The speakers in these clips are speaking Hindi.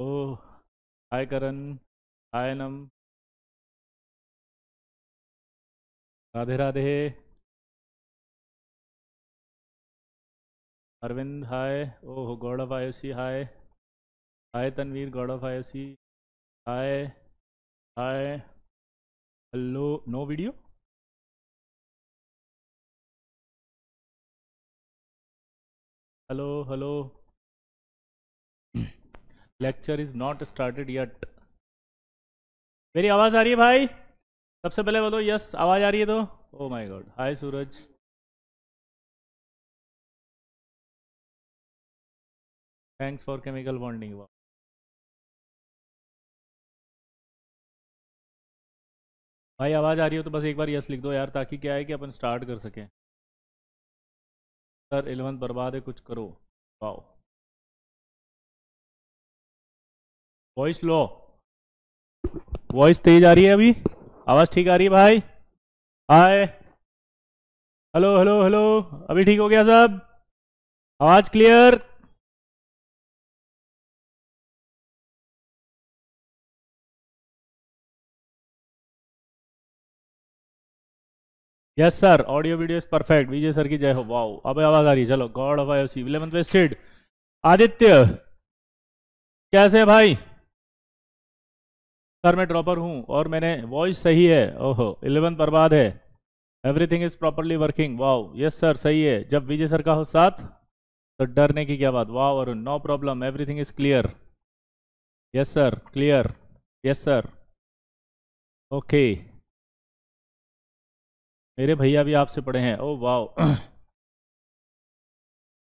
ओह हाय करण हाय नम Radhe Radhe Arvind hi oh god of I see hi hi Tanveer god of I see hi hi hello no video hello hello lecture is not started yet मेरी आवाज़ आ रही है भाई सबसे पहले बोलो यस आवाज़ आ रही है तो oh my God hi Suraj thanks for chemical bonding भाई आवाज़ आ रही हो तो बस एक बार यस लिख दो यार ताकि क्या है कि अपन स्टार्ट कर सकें सर इलेवंथ बर्बाद है कुछ करो पाओ वॉइस लो वॉइस तेज आ रही है अभी आवाज़ ठीक आ रही है भाई हाय हेलो हेलो हेलो अभी ठीक हो गया साहब आवाज़ clear yes sir audio video is perfect Vijay sir की जय हो वाओ अब आवाज आ रही है चलो god of I C eleventh wasted Aditya कैसे भाई सर मैं ड्रॉपर हूँ और मैंने वॉइस सही है ओहो इलेवन बर्बाद है everything is properly working wow yes sir सही है जब विजय सर का हो साथ तो डरने की क्या बात wow Arun no problem everything is clear yes sir clear yes sir okay मेरे भैया भी आपसे पढ़े हैं oh wow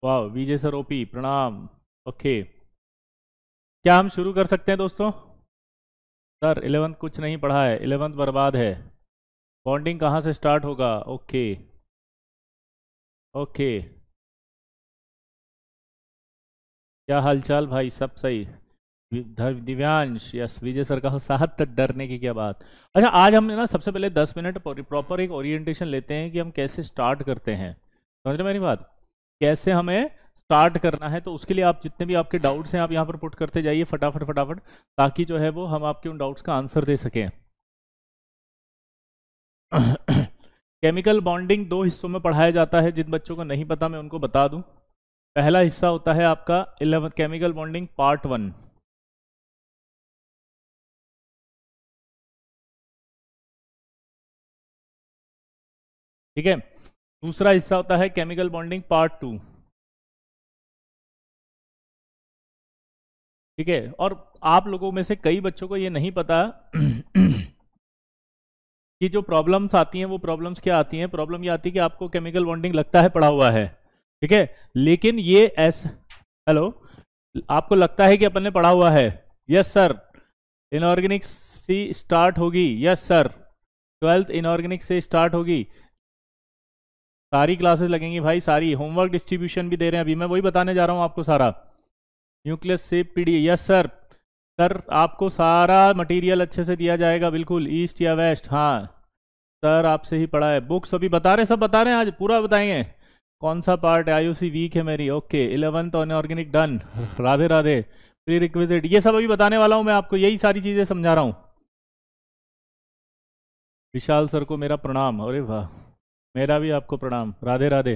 wow Vijay sir OP प्रणाम ओके क्या हम शुरू कर सकते हैं दोस्तों सर इलेवंथ कुछ नहीं पढ़ा है इलेवंथ बर्बाद है बॉन्डिंग कहाँ से स्टार्ट होगा ओके ओके क्या हालचाल भाई सब सही दिव्यांश यस विजय सर का साहत तक तो डरने की क्या बात अच्छा आज हम ना सबसे पहले दस मिनट प्रॉपर एक ओरिएंटेशन लेते हैं कि हम कैसे स्टार्ट करते हैं समझ रहे मेरी बात कैसे हमें स्टार्ट करना है तो उसके लिए आप जितने भी आपके डाउट्स हैं आप यहाँ पर पुट करते जाइए फटाफट फटाफट ताकि जो है वो हम आपके उन डाउट्स का आंसर दे सकें केमिकल बॉन्डिंग दो हिस्सों में पढ़ाया जाता है जिन बच्चों को नहीं पता मैं उनको बता दूं पहला हिस्सा होता है आपका eleven chemical bonding part one ठीक है दूसरा हिस्सा होता है केमिकल बॉन्डिंग पार्ट टू ठीक है और आप लोगों में से कई बच्चों को ये नहीं पता कि जो प्रॉब्लम्स आती हैं वो प्रॉब्लम्स क्या आती हैं प्रॉब्लम ये आती है कि आपको केमिकल बॉन्डिंग लगता है पड़ा हुआ है ठीक है लेकिन ये एस हेलो आपको लगता है कि अपन ने पढ़ा हुआ है यस सर इनऑर्गेनिक से स्टार्ट होगी यस सर ट्वेल्थ इनऑर्गेनिक से स्टार्ट होगी सारी क्लासेस लगेंगी भाई सारी होमवर्क डिस्ट्रीब्यूशन भी दे रहे हैं अभी मैं वही बताने जा रहा हूँ आपको सारा न्यूक्लियस से पीडी यस सर सर आपको सारा मटेरियल अच्छे से दिया जाएगा बिल्कुल ईस्ट या वेस्ट हाँ सर आपसे ही पढ़ा है बुक्स अभी बता रहे सब बता रहे हैं आज पूरा बताएंगे कौन सा पार्ट है आयुसी वीक है मेरी okay eleventh inorganic done Radhe Radhe prerequisite ये सब अभी बताने वाला हूँ मैं आपको यही सारी चीज़ें समझा रहा हूँ विशाल सर को मेरा प्रणाम अरे वाह मेरा भी आपको प्रणाम Radhe Radhe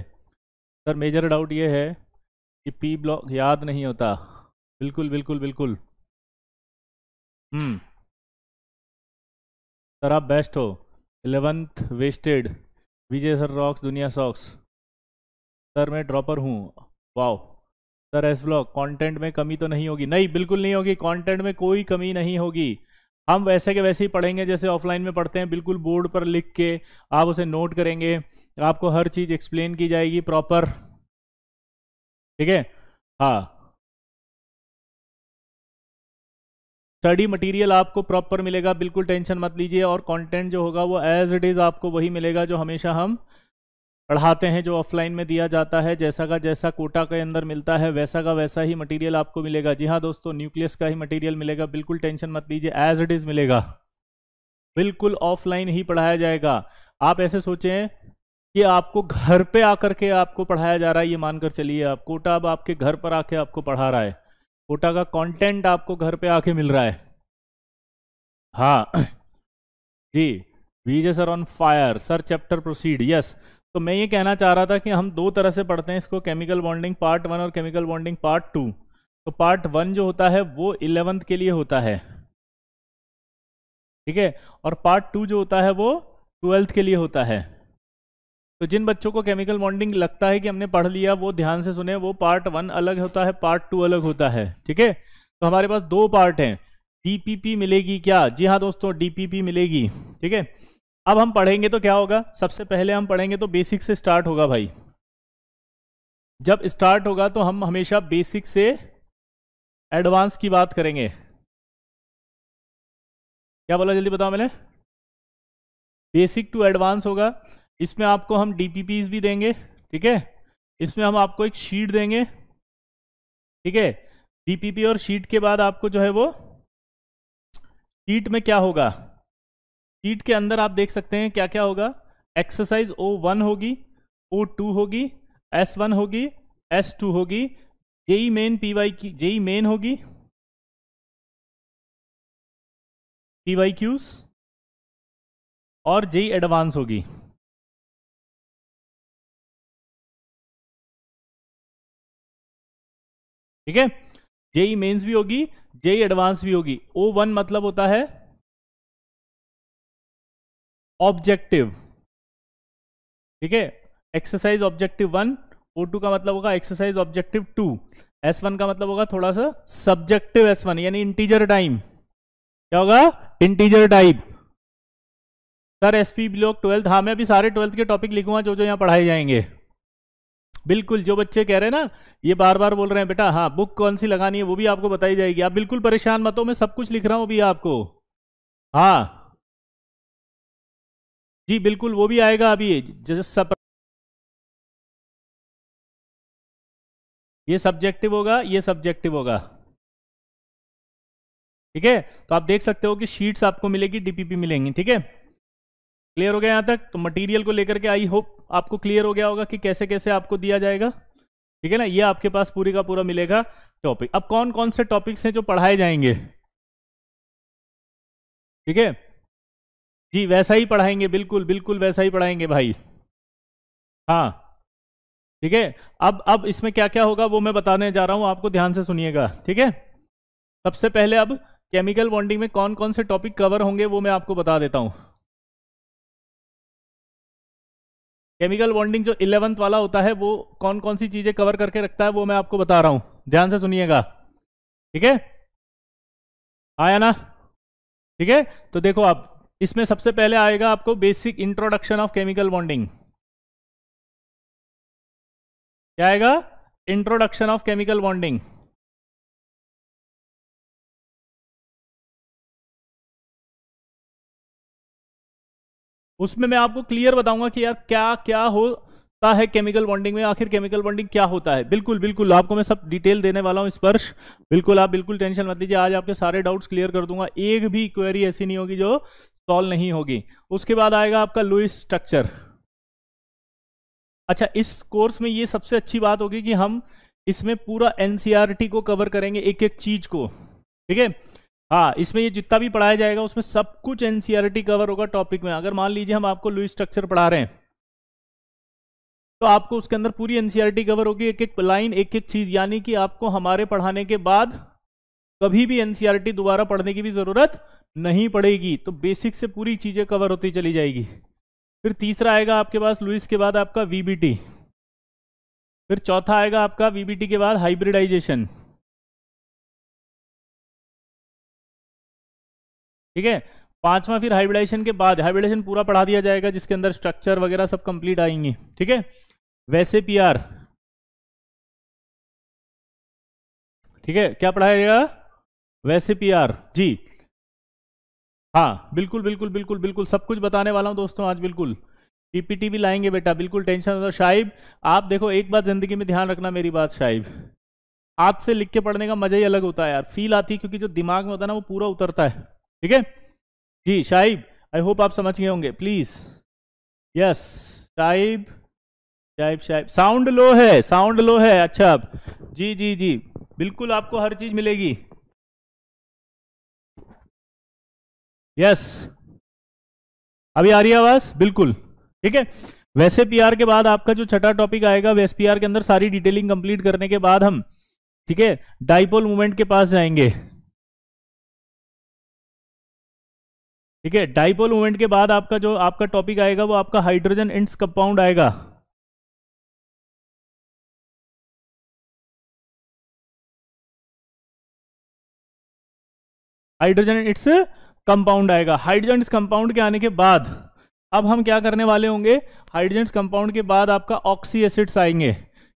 sir major doubt ये है कि पी ब्लॉक याद नहीं होता बिल्कुल बिल्कुल बिल्कुल हम्म सर आप बेस्ट हो eleventh wasted Vijay sir rocks दुनिया सॉक्स सर मैं ड्रॉपर हूँ wow sir S block content में कमी तो नहीं होगी नहीं बिल्कुल नहीं होगी कंटेंट में कोई कमी नहीं होगी हम वैसे के वैसे ही पढ़ेंगे जैसे ऑफलाइन में पढ़ते हैं बिल्कुल बोर्ड पर लिख के आप उसे नोट करेंगे आपको हर चीज़ एक्सप्लेन की जाएगी प्रॉपर ठीक है हाँ स्टडी मटेरियल आपको प्रॉपर मिलेगा बिल्कुल टेंशन मत लीजिए और कंटेंट जो होगा वो एज इट इज़ आपको वही मिलेगा जो हमेशा हम पढ़ाते हैं जो ऑफलाइन में दिया जाता है जैसा का जैसा कोटा के अंदर मिलता है वैसा का वैसा ही मटेरियल आपको मिलेगा जी हाँ दोस्तों न्यूक्लियस का ही मटेरियल मिलेगा बिल्कुल टेंशन मत लीजिए एज इट इज़ मिलेगा बिल्कुल ऑफलाइन ही पढ़ाया जाएगा आप ऐसे सोचें कि आपको घर पे आकर के आपको पढ़ाया जा रहा है ये मानकर चलिए आप कोटा अब आपके घर पर आके आपको पढ़ा रहा है कोटा का कंटेंट आपको घर पे आके मिल रहा है हाँ जी VJ sir on fire sir chapter proceed yes तो मैं ये कहना चाह रहा था कि हम दो तरह से पढ़ते हैं इसको केमिकल बॉन्डिंग पार्ट वन और केमिकल बॉन्डिंग पार्ट टू तो पार्ट वन जो होता है वो इलेवंथ के लिए होता है ठीक है और पार्ट टू जो होता है वो ट्वेल्थ के लिए होता है तो जिन बच्चों को केमिकल बॉन्डिंग लगता है कि हमने पढ़ लिया वो ध्यान से सुने वो पार्ट वन अलग होता है पार्ट टू अलग होता है ठीक है तो हमारे पास दो पार्ट हैं डीपीपी मिलेगी क्या जी हाँ दोस्तों डीपीपी मिलेगी ठीक है अब हम पढ़ेंगे तो क्या होगा सबसे पहले हम पढ़ेंगे तो बेसिक से स्टार्ट होगा भाई जब स्टार्ट होगा तो हम हमेशा बेसिक से एडवांस की बात करेंगे क्या बोला जल्दी बताओ मैंने बेसिक टू एडवांस होगा इसमें आपको हम डी भी देंगे ठीक है इसमें हम आपको एक शीट देंगे ठीक है डी और शीट के बाद आपको जो है वो शीट में क्या होगा शीट के अंदर आप देख सकते हैं क्या क्या होगा एक्सरसाइज ओ वन होगी ओ टू होगी एस वन होगी एस टू होगी जेई मेन पी वाई की जेई मेन होगी पी वाई क्यूज और जेई एडवांस e होगी ठीक है जेई मेन्स e भी होगी जेई एडवांस e भी होगी ओ वन मतलब होता है ऑब्जेक्टिव ठीक है exercise objective one O two का मतलब होगा exercise objective two S one का मतलब होगा थोड़ा सा सब्जेक्टिव एस वन यानी इंटीजर टाइम क्या होगा integer type sir S P block twelfth हाँ मैं अभी सारे ट्वेल्थ के टॉपिक लिखूंगा जो जो यहाँ पढ़ाए जाएंगे बिल्कुल जो बच्चे कह रहे हैं ना ये बार बार बोल रहे हैं बेटा हाँ बुक कौन सी लगानी है वो भी आपको बताई जाएगी आप बिल्कुल परेशान मत हो मैं सब कुछ लिख रहा हूं अभी आपको हाँ जी बिल्कुल वो भी आएगा अभी जब ये सब्जेक्टिव होगा ये सब्जेक्टिव होगा ठीक है तो आप देख सकते हो कि शीट्स आपको मिलेगी डीपीपी मिलेंगी ठीक है क्लियर हो गया यहाँ तक तो मटेरियल को लेकर के आई होप आपको क्लियर हो गया होगा कि कैसे कैसे आपको दिया जाएगा ठीक है ना ये आपके पास पूरी का पूरा मिलेगा टॉपिक अब कौन कौन से टॉपिक्स हैं जो पढ़ाए जाएंगे ठीक है जी वैसा ही पढ़ाएंगे बिल्कुल बिल्कुल वैसा ही पढ़ाएंगे भाई हाँ ठीक है अब अब इसमें क्या क्या होगा वो मैं बताने जा रहा हूं आपको ध्यान से सुनिएगा ठीक है सबसे पहले अब केमिकल बॉन्डिंग में कौन कौन से टॉपिक कवर होंगे वो मैं आपको बता देता हूँ केमिकल बॉन्डिंग जो इलेवंथ वाला होता है वो कौन कौन सी चीजें कवर करके रखता है वो मैं आपको बता रहा हूं ध्यान से सुनिएगा ठीक है आया ना ठीक है तो देखो आप इसमें सबसे पहले आएगा आपको basic introduction of chemical bonding क्या आएगा इंट्रोडक्शन ऑफ केमिकल बॉन्डिंग उसमें मैं आपको क्लियर बताऊंगा कि यार क्या क्या होता है केमिकल बॉन्डिंग में आखिर केमिकल बॉन्डिंग क्या होता है बिल्कुल बिल्कुल आपको मैं सब डिटेल देने वाला हूं स्पर्श बिल्कुल आप बिल्कुल टेंशन मत लीजिए आज आपके सारे डाउट्स क्लियर कर दूंगा एक भी क्वेरी ऐसी नहीं होगी जो सॉल्व नहीं होगी उसके बाद आएगा आपका लुइस स्ट्रक्चर अच्छा इस कोर्स में ये सबसे अच्छी बात होगी कि हम इसमें पूरा एनसीआरटी e को कवर करेंगे एक एक चीज को ठीक है हाँ इसमें ये जितना भी पढ़ाया जाएगा उसमें सब कुछ एनसीआरटी कवर e होगा टॉपिक में अगर मान लीजिए हम आपको लुई स्ट्रक्चर पढ़ा रहे हैं तो आपको उसके अंदर पूरी एनसीआरटी कवर e होगी एक एक लाइन एक एक चीज यानी कि आपको हमारे पढ़ाने के बाद कभी भी एनसीआरटी e दोबारा पढ़ने की भी जरूरत नहीं पड़ेगी तो बेसिक से पूरी चीजें कवर होती चली जाएगी फिर तीसरा आएगा आपके पास लुइस के बाद आपका वीबीटी फिर चौथा आएगा आपका वीबीटी के बाद हाइब्रिडाइजेशन ठीक है पांचवा फिर हाइब्रिडाइजेशन के बाद हाइब्रिडाइजेशन पूरा पढ़ा दिया जाएगा जिसके अंदर स्ट्रक्चर वगैरह सब कंप्लीट आएंगे ठीक है वैसे पी आर ठीक है क्या पढ़ाया जाएगा वैसे पी आर जी हाँ बिल्कुल बिल्कुल बिल्कुल बिल्कुल सब कुछ बताने वाला हूं दोस्तों आज बिल्कुल पीपीटी भी लाएंगे बेटा बिल्कुल टेंशन होता शाहिब आप देखो एक बात जिंदगी में ध्यान रखना मेरी बात शाहिब आपसे लिख के पढ़ने का मजा ही अलग होता है यार फील आती है क्योंकि जो दिमाग में होता है ना वो पूरा उतरता है ठीक है जी शाहिब आई होप आप समझ गए होंगे please yes Sahib Sahib Sahib sound low है साउंड लो है अच्छा आप जी जी जी बिल्कुल आपको हर चीज मिलेगी यस अभी आ रही है आवाज बिल्कुल ठीक है वैसे पीआर के बाद आपका जो छठा टॉपिक आएगा वैसे पीआर के अंदर सारी डिटेलिंग कंप्लीट करने के बाद हम ठीक है डाइपोल मूवमेंट के पास जाएंगे ठीक है डाइपोल मोमेंट के बाद आपका जो आपका टॉपिक आएगा वो आपका हाइड्रोजन इंट्स कंपाउंड आएगा हाइड्रोजन इट्स कंपाउंड आएगा हाइड्रोजन कंपाउंड के आने के बाद अब हम क्या करने वाले होंगे हाइड्रोजन कंपाउंड के बाद आपका ऑक्सी एसिड्स आएंगे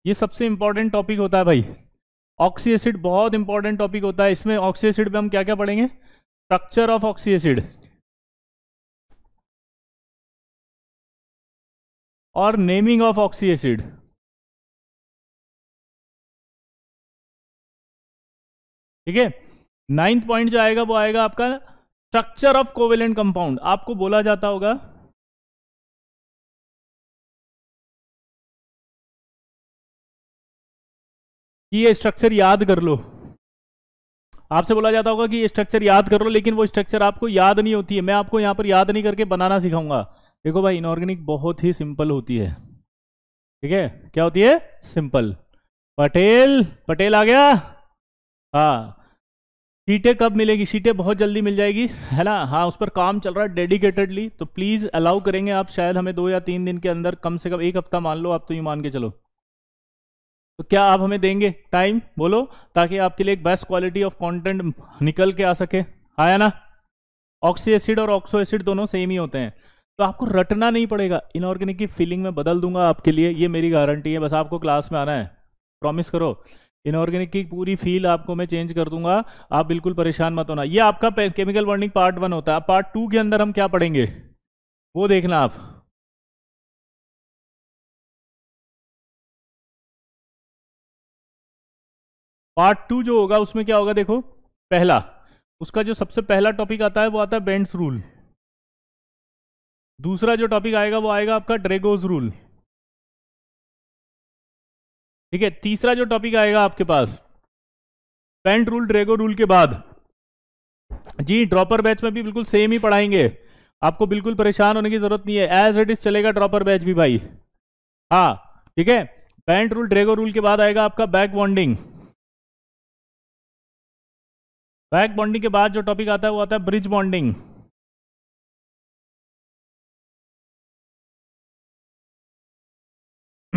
ये सबसे इंपॉर्टेंट टॉपिक होता है भाई ऑक्सी एसिड बहुत इंपॉर्टेंट टॉपिक होता है इसमें ऑक्सी एसिड पे हम क्या क्या पढ़ेंगे स्ट्रक्चर ऑफ ऑक्सी एसिड और नेमिंग ऑफ ऑक्सी एसिड ठीक है नाइन्थ पॉइंट जो आएगा वो आएगा आपका स्ट्रक्चर ऑफ कोवेलेंट कंपाउंड आपको बोला जाता होगा कि ये स्ट्रक्चर याद कर लो आपसे बोला जाता होगा कि ये स्ट्रक्चर याद करो लेकिन वो स्ट्रक्चर आपको याद नहीं होती है मैं आपको यहाँ पर याद नहीं करके बनाना सिखाऊंगा देखो भाई इनऑर्गेनिक बहुत ही सिंपल होती है ठीक है क्या होती है सिंपल पटेल पटेल आ गया हाँ सीटें कब मिलेगी सीटें बहुत जल्दी मिल जाएगी है ना हाँ उस पर काम चल रहा है डेडिकेटेडली तो प्लीज़ अलाउ करेंगे आप शायद हमें दो या तीन दिन के अंदर कम से कम एक हफ्ता मान लो आप तो ये मान के चलो तो क्या आप हमें देंगे टाइम बोलो ताकि आपके लिए एक बेस्ट क्वालिटी ऑफ कंटेंट निकल के आ सके आया ना ऑक्सी एसिड और ऑक्सो एसिड दोनों सेम ही होते हैं तो आपको रटना नहीं पड़ेगा इनऑर्गेनिक की फीलिंग में बदल दूंगा आपके लिए ये मेरी गारंटी है बस आपको क्लास में आना है प्रॉमिस करो इनऑर्गेनिक की पूरी फील आपको मैं चेंज कर दूंगा आप बिल्कुल परेशान मत होना ये आपका केमिकल वर्निंग पार्ट वन होता है पार्ट टू के अंदर हम क्या पढ़ेंगे वो देखना आप पार्ट टू जो होगा उसमें क्या होगा देखो पहला उसका जो सबसे पहला टॉपिक आता है वो आता है बेंड्स रूल दूसरा जो टॉपिक आएगा वो आएगा आपका ड्रेगोज रूल ठीक है तीसरा जो टॉपिक आएगा आपके पास पेंट रूल ड्रेगो रूल के बाद जी ड्रॉपर बैच में भी बिल्कुल सेम ही पढ़ाएंगे आपको बिल्कुल परेशान होने की जरूरत नहीं है एज इट इज चलेगा ड्रॉपर बैच भी भाई हाँ ठीक है पेंट रूल ड्रेगो रूल के बाद आएगा आपका बैक बॉन्डिंग बैक बॉन्डिंग के बाद जो टॉपिक आता है वो आता है ब्रिज बॉन्डिंग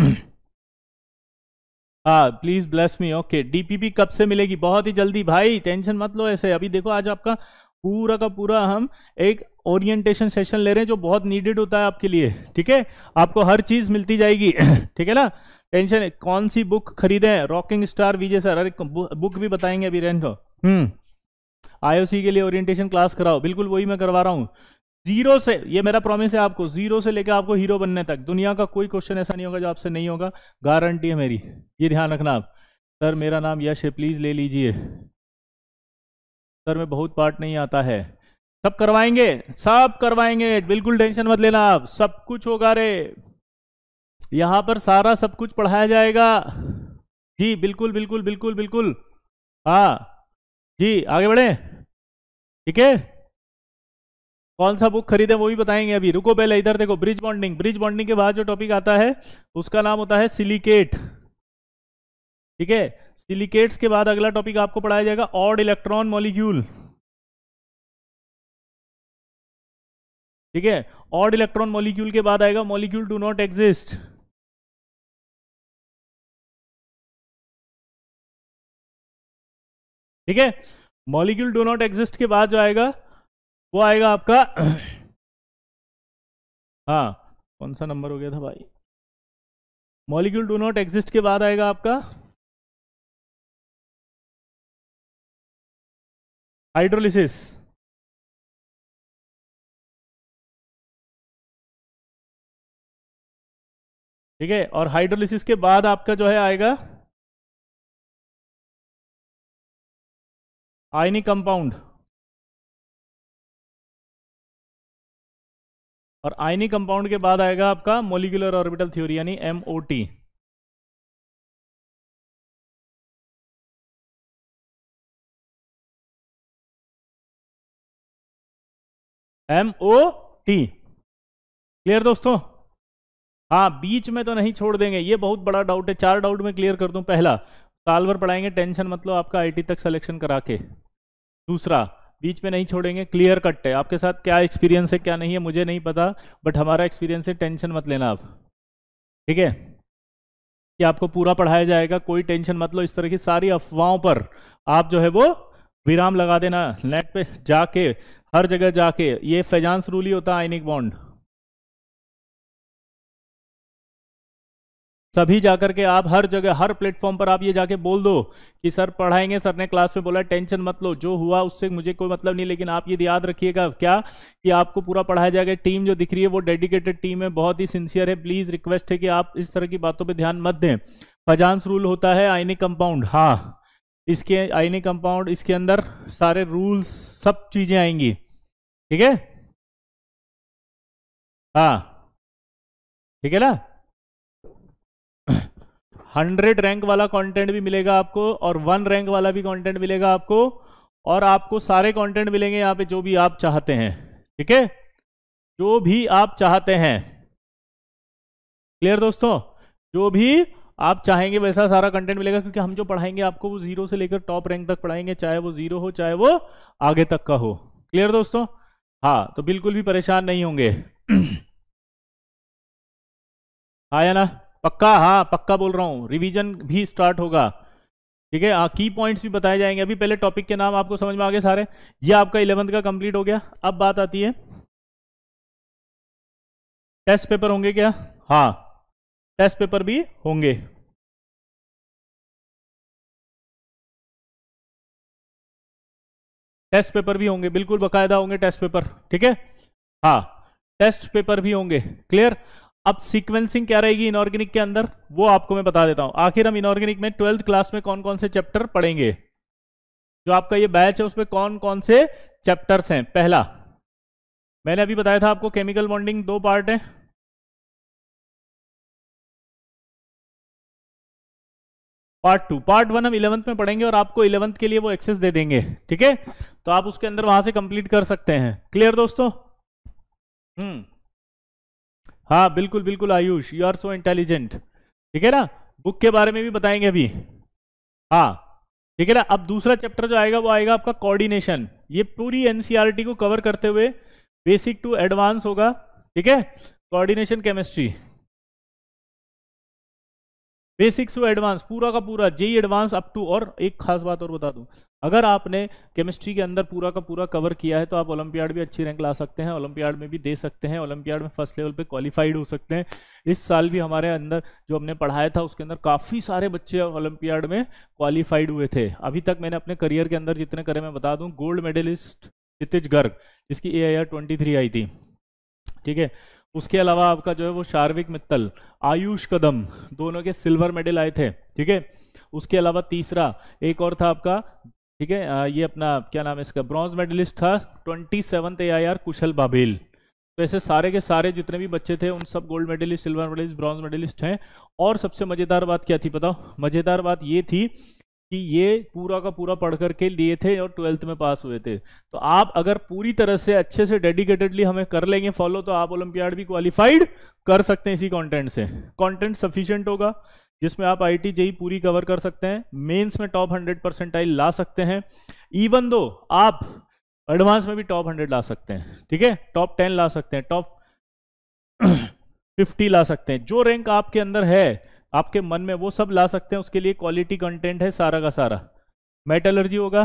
हाँ please bless me okay DPP कब से मिलेगी बहुत ही जल्दी भाई टेंशन मत लो ऐसे अभी देखो आज आपका पूरा का पूरा हम एक ओरिएंटेशन सेशन ले रहे हैं जो बहुत नीडेड होता है आपके लिए ठीक है आपको हर चीज मिलती जाएगी ठीक है ना टेंशन कौन सी बुक खरीदें रॉकिंग स्टार विजय सर अरे बुक भी बताएंगे अभी रेंट हम्म आईओसी के लिए ओरिएंटेशन क्लास कराओ बिल्कुल वही मैं करवा रहा हूँ जीरो से ये मेरा प्रॉमिस है आपको जीरो से लेकर आपको हीरो बनने तक दुनिया का कोई क्वेश्चन ऐसा नहीं होगा जो आपसे नहीं होगा गारंटी है मेरी ये ध्यान रखना आप सर मेरा नाम यश है प्लीज़ ले लीजिए सर में बहुत पार्ट नहीं आता है सब करवाएंगे सब करवाएंगे बिल्कुल टेंशन मत लेना आप सब कुछ होगा रे यहां पर सारा सब कुछ पढ़ाया जाएगा जी बिल्कुल बिल्कुल बिल्कुल बिल्कुल हाँ जी आगे बढ़े ठीक है कौन सा बुक खरीदे वो भी बताएंगे अभी रुको पहले इधर देखो ब्रिज बॉन्डिंग ब्रिज बॉन्डिंग के बाद जो टॉपिक आता है उसका नाम होता है सिलिकेट ठीक है सिलिकेट्स के बाद अगला टॉपिक आपको पढ़ाया जाएगा ऑड इलेक्ट्रॉन मॉलिक्यूल ठीक है ऑड इलेक्ट्रॉन मॉलिक्यूल के बाद आएगा मॉलिक्यूल डू नॉट एग्जिस्ट ठीक है मॉलिक्यूल डो नॉट एग्जिस्ट के बाद जो आएगा वो आएगा आपका हाँ कौन सा नंबर हो गया था भाई मॉलिक्यूल डो नॉट एग्जिस्ट के बाद आएगा आपका हाइड्रोलिसिस ठीक है और हाइड्रोलिसिस के बाद आपका जो है आएगा आयनिक कंपाउंड और आयनिक कंपाउंड के बाद आएगा आपका मोलिकुलर ऑर्बिटल थ्योरी यानी एमओटी एमओ टी क्लियर दोस्तों हाँ बीच में तो नहीं छोड़ देंगे ये बहुत बड़ा डाउट है चार डाउट में क्लियर कर दूं पहला साल भर पढ़ाएंगे टेंशन मतलब आपका आईटी तक सिलेक्शन करा के दूसरा बीच में नहीं छोड़ेंगे क्लियर कट है आपके साथ क्या एक्सपीरियंस है क्या नहीं है मुझे नहीं पता बट हमारा एक्सपीरियंस है टेंशन मत लेना आप ठीक है कि आपको पूरा पढ़ाया जाएगा कोई टेंशन मत लो इस तरह की सारी अफवाहों पर आप जो है वो विराम लगा देना नेट पे जाके हर जगह जाके ये फैजान रूली होता आइनिक बॉन्ड सभी जाकर के आप हर जगह हर प्लेटफॉर्म पर आप ये जाके बोल दो कि सर पढ़ाएंगे सर ने क्लास में बोला टेंशन मत लो जो हुआ उससे मुझे कोई मतलब नहीं लेकिन आप ये याद रखिएगा क्या कि आपको पूरा पढ़ाया जाएगा टीम जो दिख रही है वो डेडिकेटेड टीम है बहुत ही सिंसियर है प्लीज रिक्वेस्ट है कि आप इस तरह की बातों पर ध्यान मत दें फजांस रूल होता है आईनी कंपाउंड हाँ इसके आईनी कंपाउंड इसके अंदर सारे रूल्स सब चीजें आएंगी ठीक है हाँ ठीक है ना हंड्रेड रैंक वाला कंटेंट भी मिलेगा आपको और वन रैंक वाला भी कंटेंट मिलेगा आपको और आपको सारे कंटेंट मिलेंगे यहाँ पे जो भी आप चाहते हैं ठीक है जो भी आप चाहते हैं क्लियर दोस्तों जो भी आप चाहेंगे वैसा सारा कंटेंट मिलेगा क्योंकि हम जो पढ़ाएंगे आपको वो जीरो से लेकर टॉप रैंक तक पढ़ाएंगे चाहे वो जीरो हो चाहे वो आगे तक का हो क्लियर दोस्तों हाँ तो बिल्कुल भी परेशान नहीं होंगे आया हाँ ना पक्का हाँ पक्का बोल रहा हूँ रिवीजन भी स्टार्ट होगा ठीक है की पॉइंट्स भी बताए जाएंगे अभी पहले टॉपिक के नाम आपको समझ में आ गए सारे ये आपका इलेवंथ का कंप्लीट हो गया अब बात आती है टेस्ट पेपर होंगे क्या हाँ टेस्ट पेपर भी होंगे टेस्ट पेपर भी होंगे बिल्कुल बकायदा होंगे टेस्ट पेपर ठीक है हाँ टेस्ट पेपर भी होंगे क्लियर अब सीक्वेंसिंग क्या रहेगी इनऑर्गेनिक के अंदर वो आपको मैं बता देता हूं आखिर हम इनऑर्गेनिक में ट्वेल्थ क्लास में कौन कौन से चैप्टर पढ़ेंगे जो आपका ये बैच है उसमें कौन कौन से चैप्टर्स हैं पहला मैंने अभी बताया था आपको केमिकल बॉन्डिंग दो पार्ट है पार्ट टू पार्ट वन हम इलेवंथ में पढ़ेंगे और आपको इलेवंथ के लिए वो एक्सेस दे देंगे ठीक है तो आप उसके अंदर वहां से कंप्लीट कर सकते हैं क्लियर दोस्तों हम्म हाँ बिल्कुल बिल्कुल Ayush you are so intelligent ठीक है ना बुक के बारे में भी बताएंगे अभी हाँ ठीक है ना अब दूसरा चैप्टर जो आएगा वो आएगा आपका कोऑर्डिनेशन ये पूरी एनसीईआरटी e को कवर करते हुए बेसिक टू एडवांस होगा ठीक है coordination chemistry basics to advance पूरा का पूरा जेई एडवांस अप टू और एक खास बात और बता दूं अगर आपने केमिस्ट्री के अंदर पूरा का पूरा कवर किया है तो आप ओलंपियाड भी अच्छी रैंक ला सकते हैं ओलंपियाड में भी दे सकते हैं ओलंपियाड में फर्स्ट लेवल पे क्वालिफाइड हो सकते हैं इस साल भी हमारे अंदर जो हमने पढ़ाया था उसके अंदर काफ़ी सारे बच्चे ओलंपियाड में क्वालिफाइड हुए थे अभी तक मैंने अपने करियर के अंदर जितने करे मैं बता दूँ गोल्ड मेडलिस्ट क्षितिज गर्ग जिसकी ए आई आई थी ठीक है उसके अलावा आपका जो है वो शार्विक मित्तल आयुष कदम दोनों के सिल्वर मेडल आए थे ठीक है उसके अलावा तीसरा एक और था आपका ठीक है ये अपना क्या नाम है इसका ब्रॉन्ज मेडलिस्ट था twenty seventh A Kushal Babel तो ऐसे सारे के सारे जितने भी बच्चे थे उन सब gold medalist silver medalist bronze medalist हैं और सबसे मज़ेदार बात क्या थी बताओ मज़ेदार बात ये थी कि ये पूरा का पूरा पढ़ करके लिए थे और ट्वेल्थ में पास हुए थे तो आप अगर पूरी तरह से अच्छे से डेडिकेटेडली हमें कर लेंगे फॉलो तो आप ओलंपियाड भी क्वालिफाइड कर सकते हैं इसी कंटेंट से कंटेंट सफिशिएंट होगा जिसमें आप आई टी पूरी कवर कर सकते हैं मेंस में टॉप हंड्रेड परसेंटाइल ला सकते हैं इवन दो आप एडवांस में भी टॉप हंड्रेड ला सकते हैं ठीक है टॉप टेन ला सकते हैं टॉप फिफ्टी ला सकते हैं जो रैंक आपके अंदर है आपके मन में वो सब ला सकते हैं उसके लिए क्वालिटी कंटेंट है सारा का सारा मेटलर्जी होगा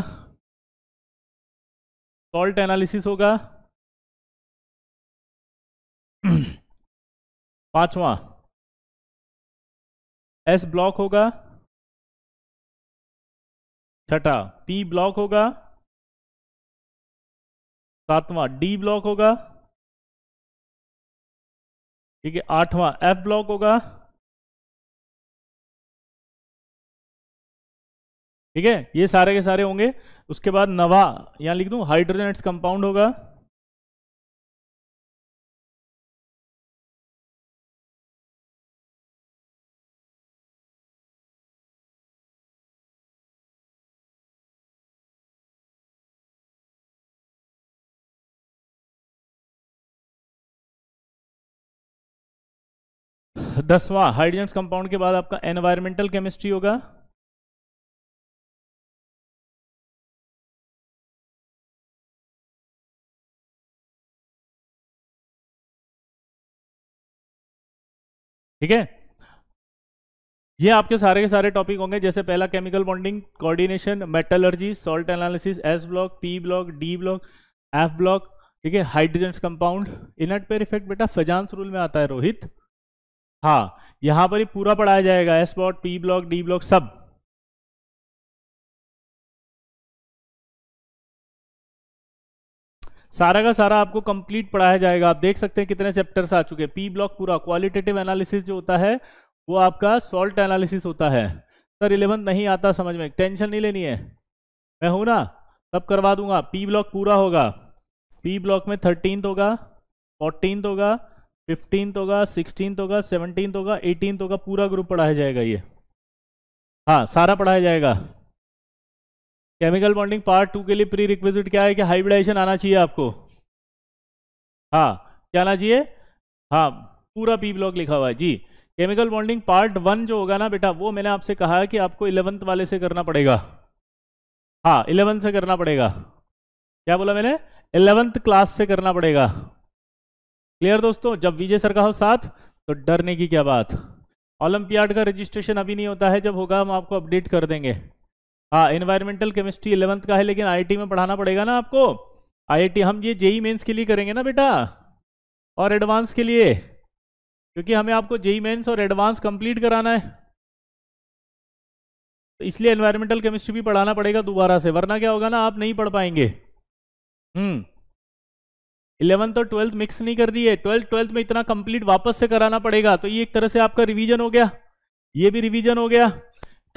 सॉल्ट एनालिसिस होगा पांचवा एस ब्लॉक होगा छठा पी ब्लॉक होगा सातवां डी ब्लॉक होगा ठीक है आठवां एफ ब्लॉक होगा ठीक है ये सारे के सारे होंगे उसके बाद नवा यहां लिख दू हाइड्रोजन एट्स कंपाउंड होगा दसवां हाइड्रोजन कंपाउंड के बाद आपका एनवायरमेंटल केमिस्ट्री होगा ठीक है ये आपके सारे के सारे टॉपिक होंगे जैसे पहला chemical bonding coordination metallurgy salt analysis S block P block D block F block ठीक है हाइड्रोजन कंपाउंड इनट पर इफेक्ट बेटा फजांस रूल में आता है रोहित हाँ यहां पर ही पूरा पढ़ाया जाएगा S block P block D block सब सारा का सारा आपको कंप्लीट पढ़ाया जाएगा आप देख सकते हैं कितने चैप्टर्स आ चुके हैं पी ब्लॉक पूरा क्वालिटेटिव एनालिसिस जो होता है वो आपका सॉल्ट एनालिसिस होता है सर इलेवन नहीं आता समझ में टेंशन नहीं लेनी है मैं हूं ना सब करवा दूंगा पी ब्लॉक पूरा होगा पी ब्लॉक में थर्टीन होगा फोर्टीन होगा फिफ्टीन होगा सिक्सटीन होगा सेवनटीन होगा एटीन होगा पूरा ग्रुप पढ़ाया जाएगा ये हाँ सारा पढ़ाया जाएगा केमिकल बॉन्डिंग पार्ट टू के लिए प्री रिक्वेजिट क्या है कि हाइब्रिडाइजेशन आना चाहिए आपको हाँ क्या आना चाहिए हाँ पूरा पी ब्लॉक लिखा हुआ है जी केमिकल बॉन्डिंग पार्ट वन जो होगा ना बेटा वो मैंने आपसे कहा है कि आपको इलेवंथ वाले से करना पड़ेगा हाँ इलेवंथ से करना पड़ेगा क्या बोला मैंने इलेवंथ क्लास से करना पड़ेगा क्लियर दोस्तों जब विजय सर का हो साथ तो डरने की क्या बात ओलंपियाड का रजिस्ट्रेशन अभी नहीं होता है जब होगा हम आपको अपडेट कर देंगे हाँ इन्वायरमेंटल केमिस्ट्री इलेवंथ का है लेकिन आई में पढ़ाना पड़ेगा ना आपको आई हम ये जेई मेन्स e e के लिए करेंगे ना बेटा और एडवांस के लिए क्योंकि हमें आपको जेई मेन्स e और एडवांस कंप्लीट कराना है तो इसलिए एनवायरमेंटल केमिस्ट्री भी पढ़ाना पड़ेगा दोबारा से वरना क्या होगा ना आप नहीं पढ़ पाएंगे हम्म इलेवंथ और ट्वेल्थ मिक्स नहीं कर दिए ट्वेल्थ ट्वेल्थ में इतना कंप्लीट वापस से कराना पड़ेगा तो ये एक तरह से आपका रिवीजन हो गया ये भी रिवीजन हो गया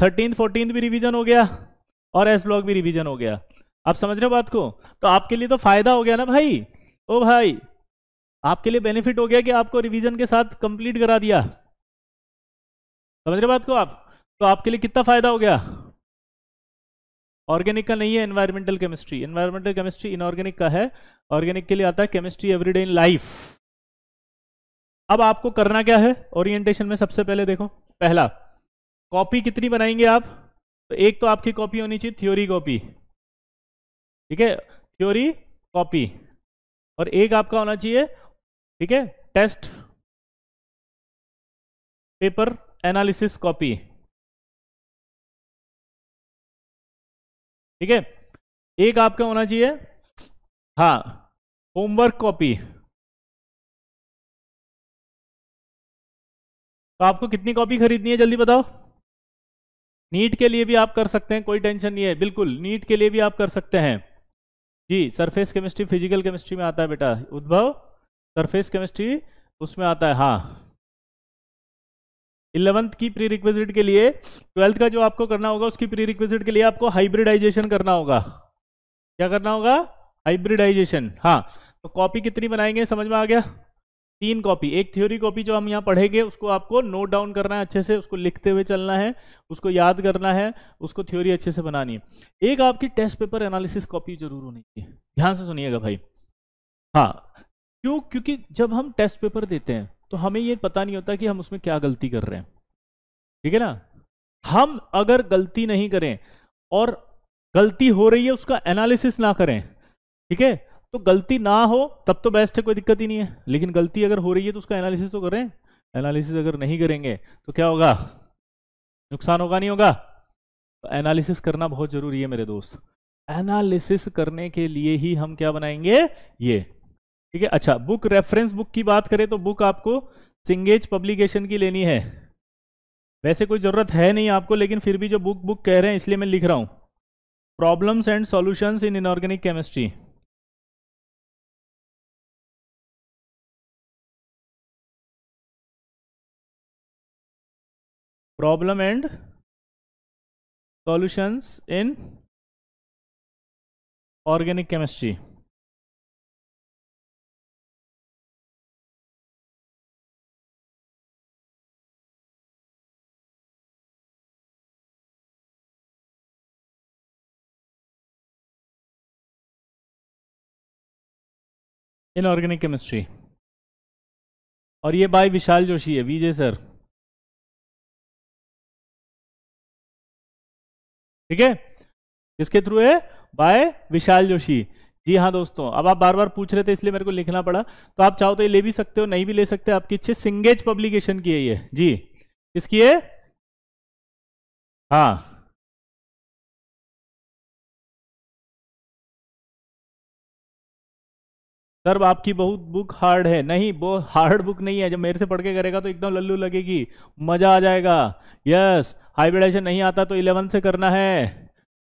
थर्टीन फोर्टीन भी रिवीजन हो गया और एस ब्लॉक भी रिवीजन हो गया आप समझ रहे हो बात को तो आपके लिए तो फायदा हो गया ना भाई ओ भाई आपके लिए बेनिफिट हो गया कि आपको रिवीजन के साथ कंप्लीट करा दिया समझ रहे बात को आप तो आपके लिए कितना फायदा हो गया ऑर्गेनिक का नहीं है environmental chemistry environmental chemistry inorganic का है ऑर्गेनिक के लिए आता है केमिस्ट्री एवरीडे इन लाइफ अब आपको करना क्या है ओरिएंटेशन में सबसे पहले देखो पहला कॉपी कितनी बनाएंगे आप तो एक तो आपकी कॉपी होनी चाहिए थ्योरी कॉपी ठीक है थ्योरी कॉपी और एक आपका होना चाहिए ठीक है टेस्ट पेपर एनालिसिस कॉपी ठीक है एक आपका होना चाहिए हा होमवर्क कॉपी तो आपको कितनी कॉपी खरीदनी है जल्दी बताओ नीट के लिए भी आप कर सकते हैं कोई टेंशन नहीं है बिल्कुल नीट के लिए भी आप कर सकते हैं जी सरफेस केमिस्ट्री फिजिकल केमिस्ट्री में आता है बेटा उद्भव सरफेस केमिस्ट्री उसमें आता है हाँ इलेवंथ की प्री रिक्वेजिट के लिए ट्वेल्थ का जो आपको करना होगा उसकी प्री रिक्वेजिट के लिए आपको हाइब्रिडाइजेशन करना होगा क्या करना होगा हाइब्रिडाइजेशन हाँ तो कॉपी कितनी बनाएंगे समझ में आ गया तीन कॉपी एक थ्योरी कॉपी जो हम यहाँ पढ़ेंगे उसको आपको नोट डाउन करना है अच्छे से उसको लिखते हुए चलना है उसको याद करना है उसको थ्योरी अच्छे से बनानी है एक आपकी टेस्ट पेपर एनालिसिस कॉपी जरूर होनी चाहिए ध्यान से सुनिएगा भाई हाँ क्यों क्योंकि जब हम टेस्ट पेपर देते हैं तो हमें ये पता नहीं होता कि हम उसमें क्या गलती कर रहे हैं ठीक है ना हम अगर गलती नहीं करें और गलती हो रही है उसका एनालिसिस ना करें ठीक है तो गलती ना हो तब तो बेस्ट है कोई दिक्कत ही नहीं है लेकिन गलती अगर हो रही है तो उसका एनालिसिस तो करें एनालिसिस अगर नहीं करेंगे तो क्या होगा नुकसान होगा नहीं होगा तो एनालिसिस करना बहुत जरूरी है मेरे दोस्त एनालिसिस करने के लिए ही हम क्या बनाएंगे ये ठीक है अच्छा बुक रेफरेंस बुक की बात करें तो बुक आपको सिंगेज पब्लिकेशन की लेनी है वैसे कोई ज़रूरत है नहीं आपको लेकिन फिर भी जो बुक बुक कह रहे हैं इसलिए मैं लिख रहा हूं problems and solutions in inorganic chemistry problem and solutions in organic chemistry in organic chemistry और ये बाय विशाल जोशी है वीजे सर ठीक है किसके थ्रू है बाय विशाल जोशी जी हाँ दोस्तों अब आप बार बार पूछ रहे थे इसलिए मेरे को लिखना पड़ा तो आप चाहो तो ये ले भी सकते हो नहीं भी ले सकते आपकी इच्छे सिंगेज पब्लिकेशन की है ये जी किसकी है हाँ सर आपकी बहुत बुक हार्ड है नहीं वो हार्ड बुक नहीं है जब मेरे से पढ़ के करेगा तो एकदम लल्लू लगेगी मज़ा आ जाएगा यस हाइब्रिडाइजेशन नहीं आता तो इलेवन से करना है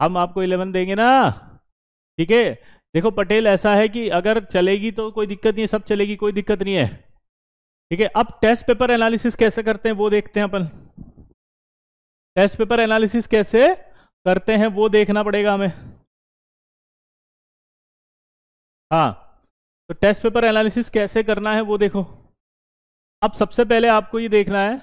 हम आपको इलेवन देंगे ना ठीक है देखो पटेल ऐसा है कि अगर चलेगी तो कोई दिक्कत नहीं है सब चलेगी कोई दिक्कत नहीं है ठीक है अब टेस्ट पेपर एनालिसिस कैसे करते हैं वो देखते हैं अपन टेस्ट पेपर एनालिसिस कैसे करते हैं वो देखना पड़ेगा हमें हाँ तो टेस्ट पेपर एनालिसिस कैसे करना है वो देखो अब सबसे पहले आपको ये देखना है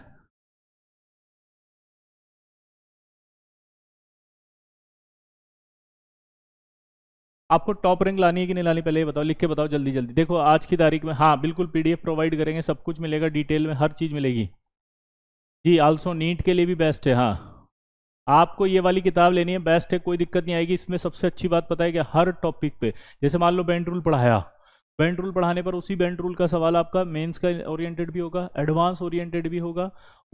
आपको टॉप रैंक लानी है कि नहीं लानी पहले ये बताओ लिख के बताओ जल्दी जल्दी देखो आज की तारीख में हाँ बिल्कुल पीडीएफ प्रोवाइड करेंगे सब कुछ मिलेगा डिटेल में हर चीज़ मिलेगी जी आल्सो नीट के लिए भी बेस्ट है हाँ आपको ये वाली किताब लेनी है बेस्ट है कोई दिक्कत नहीं आएगी इसमें सबसे अच्छी बात पता है कि हर टॉपिक पे जैसे मान लो बेंट रूल पढ़ाया बैंड रूल पढ़ाने पर उसी बैंड रूल का सवाल आपका मेंस का ओरिएंटेड भी होगा एडवांस ओरिएंटेड भी होगा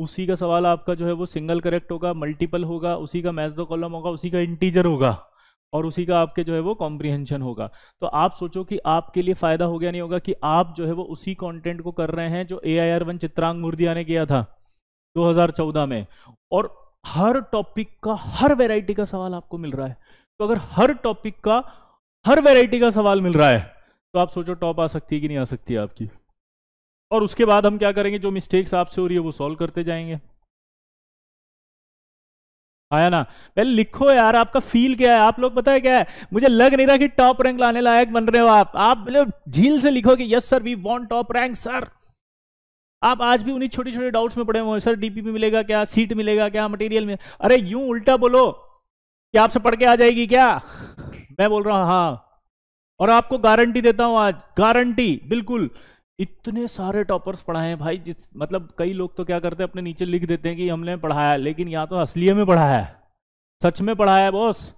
उसी का सवाल आपका जो है वो सिंगल करेक्ट होगा मल्टीपल होगा उसी का मैथ दो कॉलम होगा उसी का इंटीजर होगा और उसी का आपके जो है वो कॉम्प्रिहेंशन होगा तो आप सोचो कि आपके लिए फायदा हो गया नहीं होगा कि आप जो है वो उसी कॉन्टेंट को कर रहे हैं जो A I R one Chitrang Murdia ने किया था चौदह में और हर टॉपिक का हर वेराइटी का सवाल आपको मिल रहा है तो अगर हर टॉपिक का हर वेराइटी का सवाल मिल रहा है तो आप सोचो टॉप आ सकती है कि नहीं आ सकती आपकी और उसके बाद हम क्या करेंगे जो मिस्टेक्स आपसे हो रही है वो सॉल्व करते जाएंगे आया ना पहले लिखो यार आपका फील क्या है आप लोग पता है क्या है मुझे लग नहीं रहा कि टॉप रैंक लाने लायक बन रहे हो आप आप मतलब झील से लिखो कि yes sir we want top rank sir आप आज भी उन्हीं छोटे छोटे डाउट्स में पड़े हुए हैं सर डीपीपी मिलेगा क्या सीट मिलेगा क्या मटेरियल में अरे यूं उल्टा बोलो कि आपसे पढ़ के आ जाएगी क्या मैं बोल रहा हूं हाँ और आपको गारंटी देता हूं आज गारंटी बिल्कुल इतने सारे टॉपर्स पढ़ाए हैं भाई जिस मतलब कई लोग तो क्या करते हैं अपने नीचे लिख देते हैं कि हमने पढ़ाया लेकिन यहाँ तो असलिय में पढ़ाया है सच में पढ़ाया है बॉस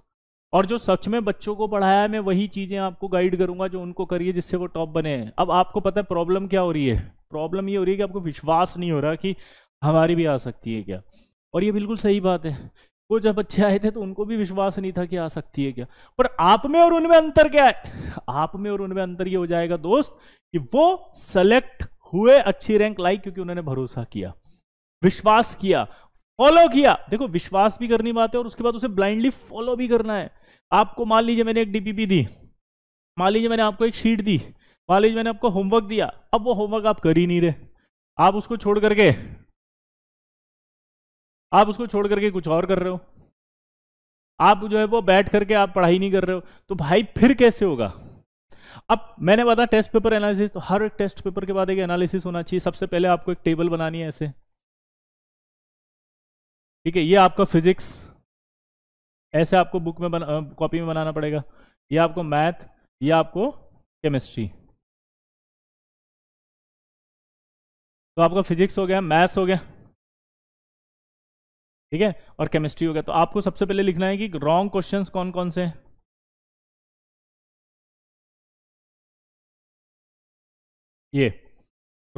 और जो सच में बच्चों को पढ़ाया है मैं वही चीज़ें आपको गाइड करूंगा जो उनको करिए जिससे वो टॉप बने अब आपको पता है प्रॉब्लम क्या हो रही है प्रॉब्लम ये हो रही है कि आपको विश्वास नहीं हो रहा कि हमारी भी आ सकती है क्या और ये बिल्कुल सही बात है वो जब बच्चे आए थे तो उनको भी विश्वास नहीं था कि आ सकती है क्या पर आप में और उनमें अंतर क्या है आप में और उनमें अंतर ये हो जाएगा दोस्त कि वो सेलेक्ट हुए अच्छी रैंक लाई क्योंकि उन्होंने भरोसा किया विश्वास किया फॉलो किया देखो विश्वास भी करनी बात है और उसके बाद उसे ब्लाइंडली फॉलो भी करना है आपको मान लीजिए मैंने एक डीपीपी दी मान लीजिए मैंने आपको एक शीट दी मान लीजिए मैंने आपको होमवर्क दिया अब वो होमवर्क आप कर ही नहीं रहे आप उसको छोड़ करके आप उसको छोड़ करके कुछ और कर रहे हो आप जो है वो बैठ करके आप पढ़ाई नहीं कर रहे हो तो भाई फिर कैसे होगा अब मैंने बताया टेस्ट पेपर एनालिसिस तो हर एक टेस्ट पेपर के बाद एक एनालिसिस होना चाहिए सबसे पहले आपको एक टेबल बनानी है ऐसे ठीक है ये आपका फिजिक्स ऐसे आपको बुक में कॉपी में बनाना पड़ेगा ये आपको मैथ ये आपको केमिस्ट्री तो आपका फिजिक्स हो गया मैथ्स हो गया ठीक है और केमिस्ट्री हो गया तो आपको सबसे पहले लिखना है कि रॉन्ग क्वेश्चंस कौन कौन से हैं ये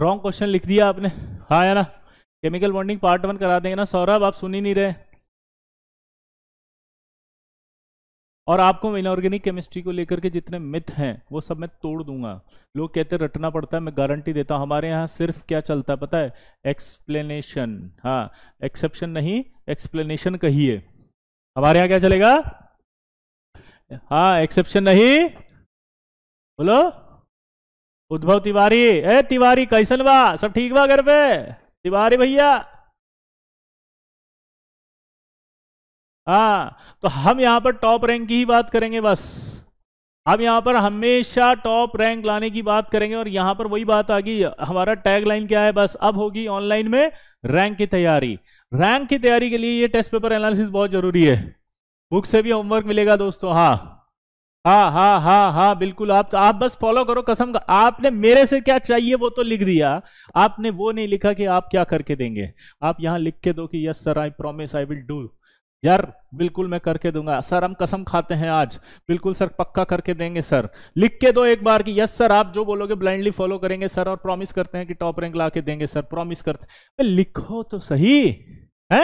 रॉन्ग क्वेश्चन लिख दिया आपने हाँ या ना केमिकल बॉन्डिंग पार्ट वन करा देंगे ना सौरभ आप सुन ही नहीं रहे और आपको इनऑर्गेनिक केमिस्ट्री को लेकर के जितने मिथ हैं वो सब मैं तोड़ दूंगा लोग कहते हैं रटना पड़ता है मैं गारंटी देता हूं हमारे यहाँ सिर्फ क्या चलता है पता है एक्सप्लेनेशन हाँ एक्सेप्शन नहीं एक्सप्लेनेशन कहिए हमारे यहाँ क्या चलेगा हाँ एक्सेप्शन नहीं बोलो उद्भव तिवारी ए तिवारी कैसन बा सब ठीक बा घर पे तिवारी भैया हाँ तो हम यहां पर टॉप रैंक की ही बात करेंगे बस हम यहां पर हमेशा टॉप रैंक लाने की बात करेंगे और यहां पर वही बात आ गई हमारा टैग लाइन क्या है बस अब होगी ऑनलाइन में रैंक की तैयारी रैंक की तैयारी के लिए ये टेस्ट पेपर एनालिसिस बहुत जरूरी है बुक से भी होमवर्क मिलेगा दोस्तों हाँ हाँ हाँ हाँ हाँ बिल्कुल आप तो आप बस फॉलो करो कसम का आपने मेरे से क्या चाहिए वो तो लिख दिया आपने वो नहीं लिखा कि आप क्या करके देंगे आप यहां लिख के दो कि yes sir I promise I will do यार बिल्कुल मैं करके दूंगा सर हम कसम खाते हैं आज बिल्कुल सर पक्का करके देंगे सर लिख के दो एक बार कि यस सर आप जो बोलोगे ब्लाइंडली फॉलो करेंगे सर और प्रॉमिस करते हैं कि टॉप रैंक ला के देंगे सर प्रॉमिस करते हैं लिखो तो सही है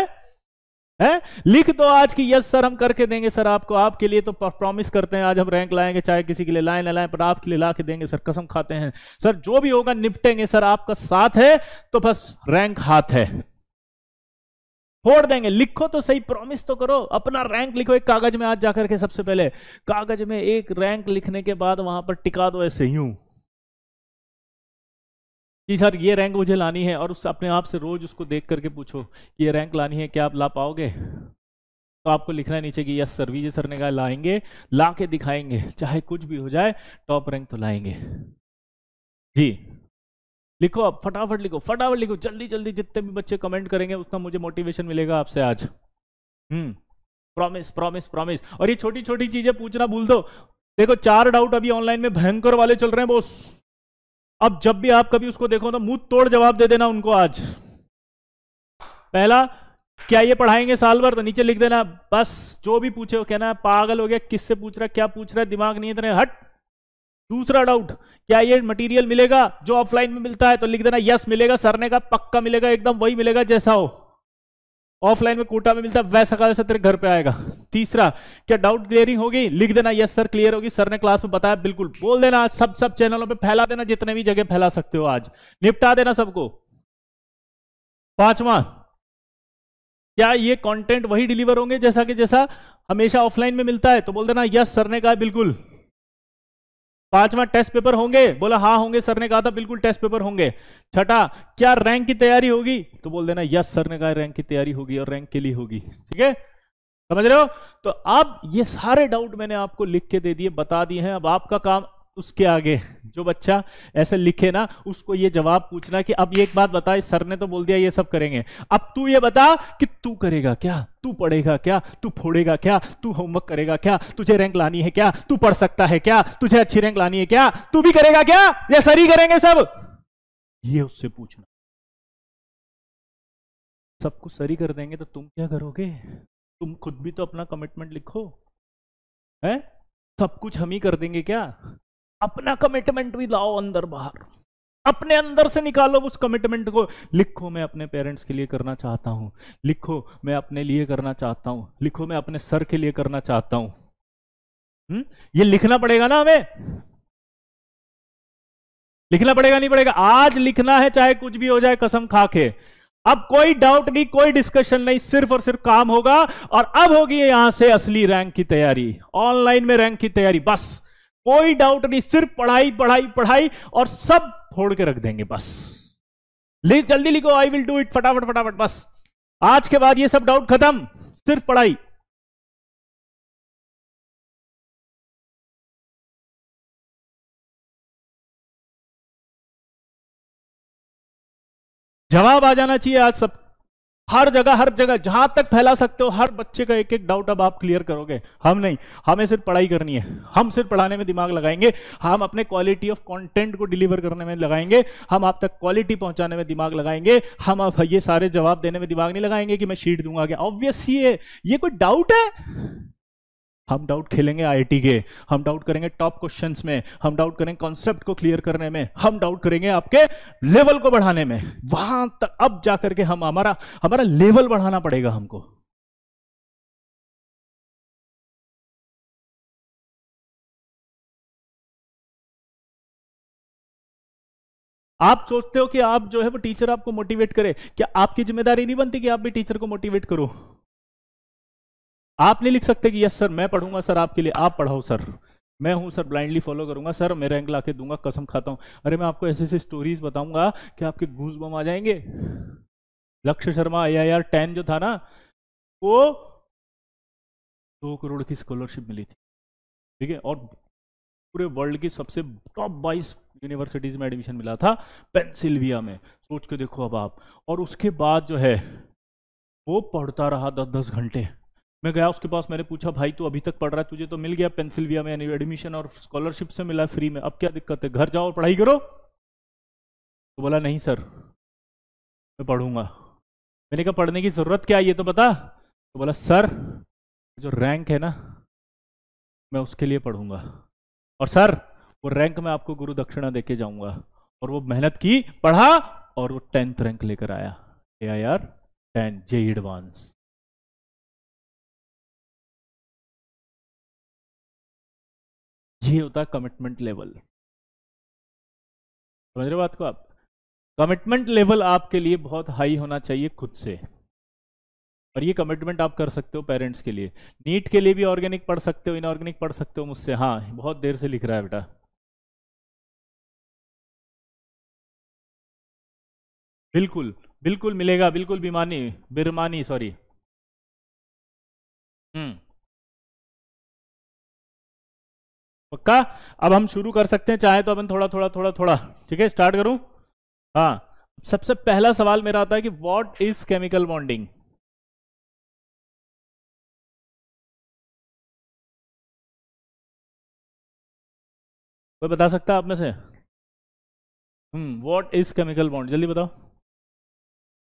है लिख दो आज की यस सर हम करके देंगे सर आपको आपके लिए तो प्रॉमिस करते हैं आज हम रैंक लाएंगे चाहे किसी के लिए लाए ना लाए पर आपके लिए ला के देंगे सर कसम खाते हैं सर जो भी होगा निपटेंगे सर आपका साथ है तो बस रैंक हाथ है फोड़ देंगे लिखो तो सही प्रॉमिस तो करो अपना रैंक लिखो एक कागज में आज जाकर के सबसे पहले कागज में एक रैंक लिखने के बाद वहां पर टिका दो ऐसे यूं कि सर ये रैंक मुझे लानी है और उस अपने आप से रोज उसको देख करके पूछो कि ये रैंक लानी है क्या आप ला पाओगे तो आपको लिखना नीचे कि यस सर विजय सर ने कहा लाएंगे ला के दिखाएंगे चाहे कुछ भी हो जाए टॉप रैंक तो लाएंगे जी लिखो अब फटाफट लिखो फटाफट लिखो जल्दी जल्दी जितने भी बच्चे कमेंट करेंगे उतना मुझे मोटिवेशन मिलेगा आपसे आज हम्म प्रॉमिस प्रॉमिस प्रॉमिस और ये छोटी छोटी चीजें पूछना भूल दो देखो चार डाउट अभी ऑनलाइन में भयंकर वाले चल रहे हैं बोस अब जब भी आप कभी उसको देखो तो मुंह तोड़ जवाब दे देना उनको आज पहला क्या ये पढ़ाएंगे साल भर तो नीचे लिख देना बस जो भी पूछे वो कहना पागल हो गया किससे पूछ रहा क्या पूछ रहा है दिमाग नहीं इतने हट दूसरा डाउट क्या ये मटेरियल मिलेगा जो ऑफलाइन में मिलता है तो लिख देना यस मिलेगा सर ने कहा पक्का मिलेगा एकदम वही मिलेगा जैसा हो ऑफलाइन में कोटा में मिलता है वैसा का वैसा तेरे घर पे आएगा तीसरा क्या डाउट क्लियरिंग होगी लिख देना यस सर क्लियर होगी सर ने क्लास में बताया बिल्कुल बोल देना सब सब चैनलों पे फैला देना जितने भी जगह फैला सकते हो आज निपटा देना सबको पांचवा क्या ये कंटेंट वही डिलीवर होंगे जैसा कि जैसा हमेशा ऑफलाइन में मिलता है तो बोल देना यस सर ने कहा बिल्कुल पांचवा टेस्ट पेपर होंगे बोला हाँ होंगे सर ने कहा था बिल्कुल टेस्ट पेपर होंगे छठा क्या रैंक की तैयारी होगी तो बोल देना यस सर ने कहा रैंक की तैयारी होगी और रैंक के लिए होगी ठीक है समझ रहे हो तो अब ये सारे डाउट मैंने आपको लिख के दे दिए बता दिए हैं अब आपका काम उसके आगे जो बच्चा ऐसे लिखे ना उसको ये जवाब पूछना कि अब ये एक बात बता सर ने तो बोल दिया ये सब करेंगे अब तू ये बता कि तू करेगा क्या तू पढ़ेगा क्या तू फोड़ेगा क्या तू होमवर्क करेगा क्या तुझे रैंक लानी है क्या तू पढ़ सकता है क्या तुझे अच्छी रैंक लानी है क्या तू भी करेगा क्या या सर ही करेंगे सब ये उससे पूछना सब कुछ सरी कर देंगे तो तुम क्या करोगे तुम खुद भी तो अपना कमिटमेंट लिखो है सब कुछ हम ही कर देंगे क्या अपना कमिटमेंट भी लाओ अंदर बाहर अपने अंदर से निकालो उस कमिटमेंट को लिखो मैं अपने पेरेंट्स के लिए करना चाहता हूं लिखो मैं अपने लिए करना चाहता हूं लिखो मैं अपने सर के लिए करना चाहता हूं हम्म? ये लिखना पड़ेगा ना हमें लिखना पड़ेगा नहीं पड़ेगा आज लिखना है चाहे कुछ भी हो जाए कसम खा के अब कोई डाउट नहीं कोई डिस्कशन नहीं सिर्फ और सिर्फ काम होगा और अब होगी यहां से असली रैंक की तैयारी ऑनलाइन में रैंक की तैयारी बस कोई डाउट नहीं सिर्फ पढ़ाई पढ़ाई पढ़ाई और सब फोड़ के रख देंगे बस लिख जल्दी लिखो आई विल डू इट फटाफट फटाफट बस आज के बाद ये सब डाउट खत्म सिर्फ पढ़ाई जवाब आ जाना चाहिए आज सब हर जगह हर जगह जहां तक फैला सकते हो हर बच्चे का एक एक डाउट अब आप क्लियर करोगे हम नहीं हमें सिर्फ पढ़ाई करनी है हम सिर्फ पढ़ाने में दिमाग लगाएंगे हम अपने क्वालिटी ऑफ कंटेंट को डिलीवर करने में लगाएंगे हम आप तक क्वालिटी पहुंचाने में दिमाग लगाएंगे हम आप ये सारे जवाब देने में दिमाग नहीं लगाएंगे कि मैं शीट दूंगा क्या ऑब्वियस ये ये कोई डाउट है हम डाउट खेलेंगे आईआईटी के हम डाउट करेंगे टॉप क्वेश्चंस में हम डाउट करेंगे कॉन्सेप्ट को क्लियर करने में हम डाउट करेंगे आपके लेवल को बढ़ाने में वहां तक अब जाकर के हम हमारा हमारा लेवल बढ़ाना पड़ेगा हमको आप सोचते हो कि आप जो है वो टीचर आपको मोटिवेट करे क्या आपकी जिम्मेदारी नहीं बनती कि आप भी टीचर को मोटिवेट करो आप नहीं लिख सकते कि यस सर मैं पढ़ूंगा सर आपके लिए आप पढ़ाओ सर मैं हूं सर ब्लाइंडली फॉलो करूंगा सर मैं एंगल ला के दूंगा कसम खाता हूं अरे मैं आपको ऐसे ऐसे स्टोरीज बताऊंगा कि आपके घूस बम आ जाएंगे Lakshya Sharma I I R ten जो था ना वो दो करोड़ की स्कॉलरशिप मिली थी ठीक है और पूरे वर्ल्ड की सबसे टॉप बाईस यूनिवर्सिटीज में एडमिशन मिला था पेंसिल्विया में सोच के देखो अब आप और उसके बाद जो है वो पढ़ता रहा दस दस घंटे मैं गया उसके पास मैंने पूछा भाई तू अभी तक पढ़ रहा है तुझे तो मिल गया पेंसिल्विया में एडमिशन और स्कॉलरशिप से मिला फ्री में अब क्या दिक्कत है घर जाओ और पढ़ाई करो तो बोला नहीं सर मैं पढ़ूंगा मैंने कहा पढ़ने की ज़रूरत क्या है ये तो बता तो बोला सर जो रैंक है ना मैं उसके लिए पढ़ूंगा और सर वो रैंक में आपको गुरु दक्षिणा देके जाऊंगा और वो मेहनत की पढ़ा और वो टेंथ रैंक लेकर आया A I R ten J advance ये होता है कमिटमेंट लेवल समझ रहे बात को आप कमिटमेंट लेवल आपके लिए बहुत हाई होना चाहिए खुद से और ये कमिटमेंट आप कर सकते हो पेरेंट्स के लिए नीट के लिए भी ऑर्गेनिक पढ़ सकते हो इनऑर्गेनिक पढ़ सकते हो मुझसे हाँ बहुत देर से लिख रहा है बेटा बिल्कुल बिल्कुल मिलेगा बिल्कुल बीमानी बिरमानी सॉरी हम्म पक्का अब हम शुरू कर सकते हैं चाहे तो अपन थोड़ा थोड़ा थोड़ा थोड़ा ठीक है स्टार्ट करूं हाँ सबसे पहला सवाल मेरा आता है कि व्हाट इज केमिकल बॉन्डिंग कोई बता सकता है आप में से hmm what is chemical bond जल्दी बताओ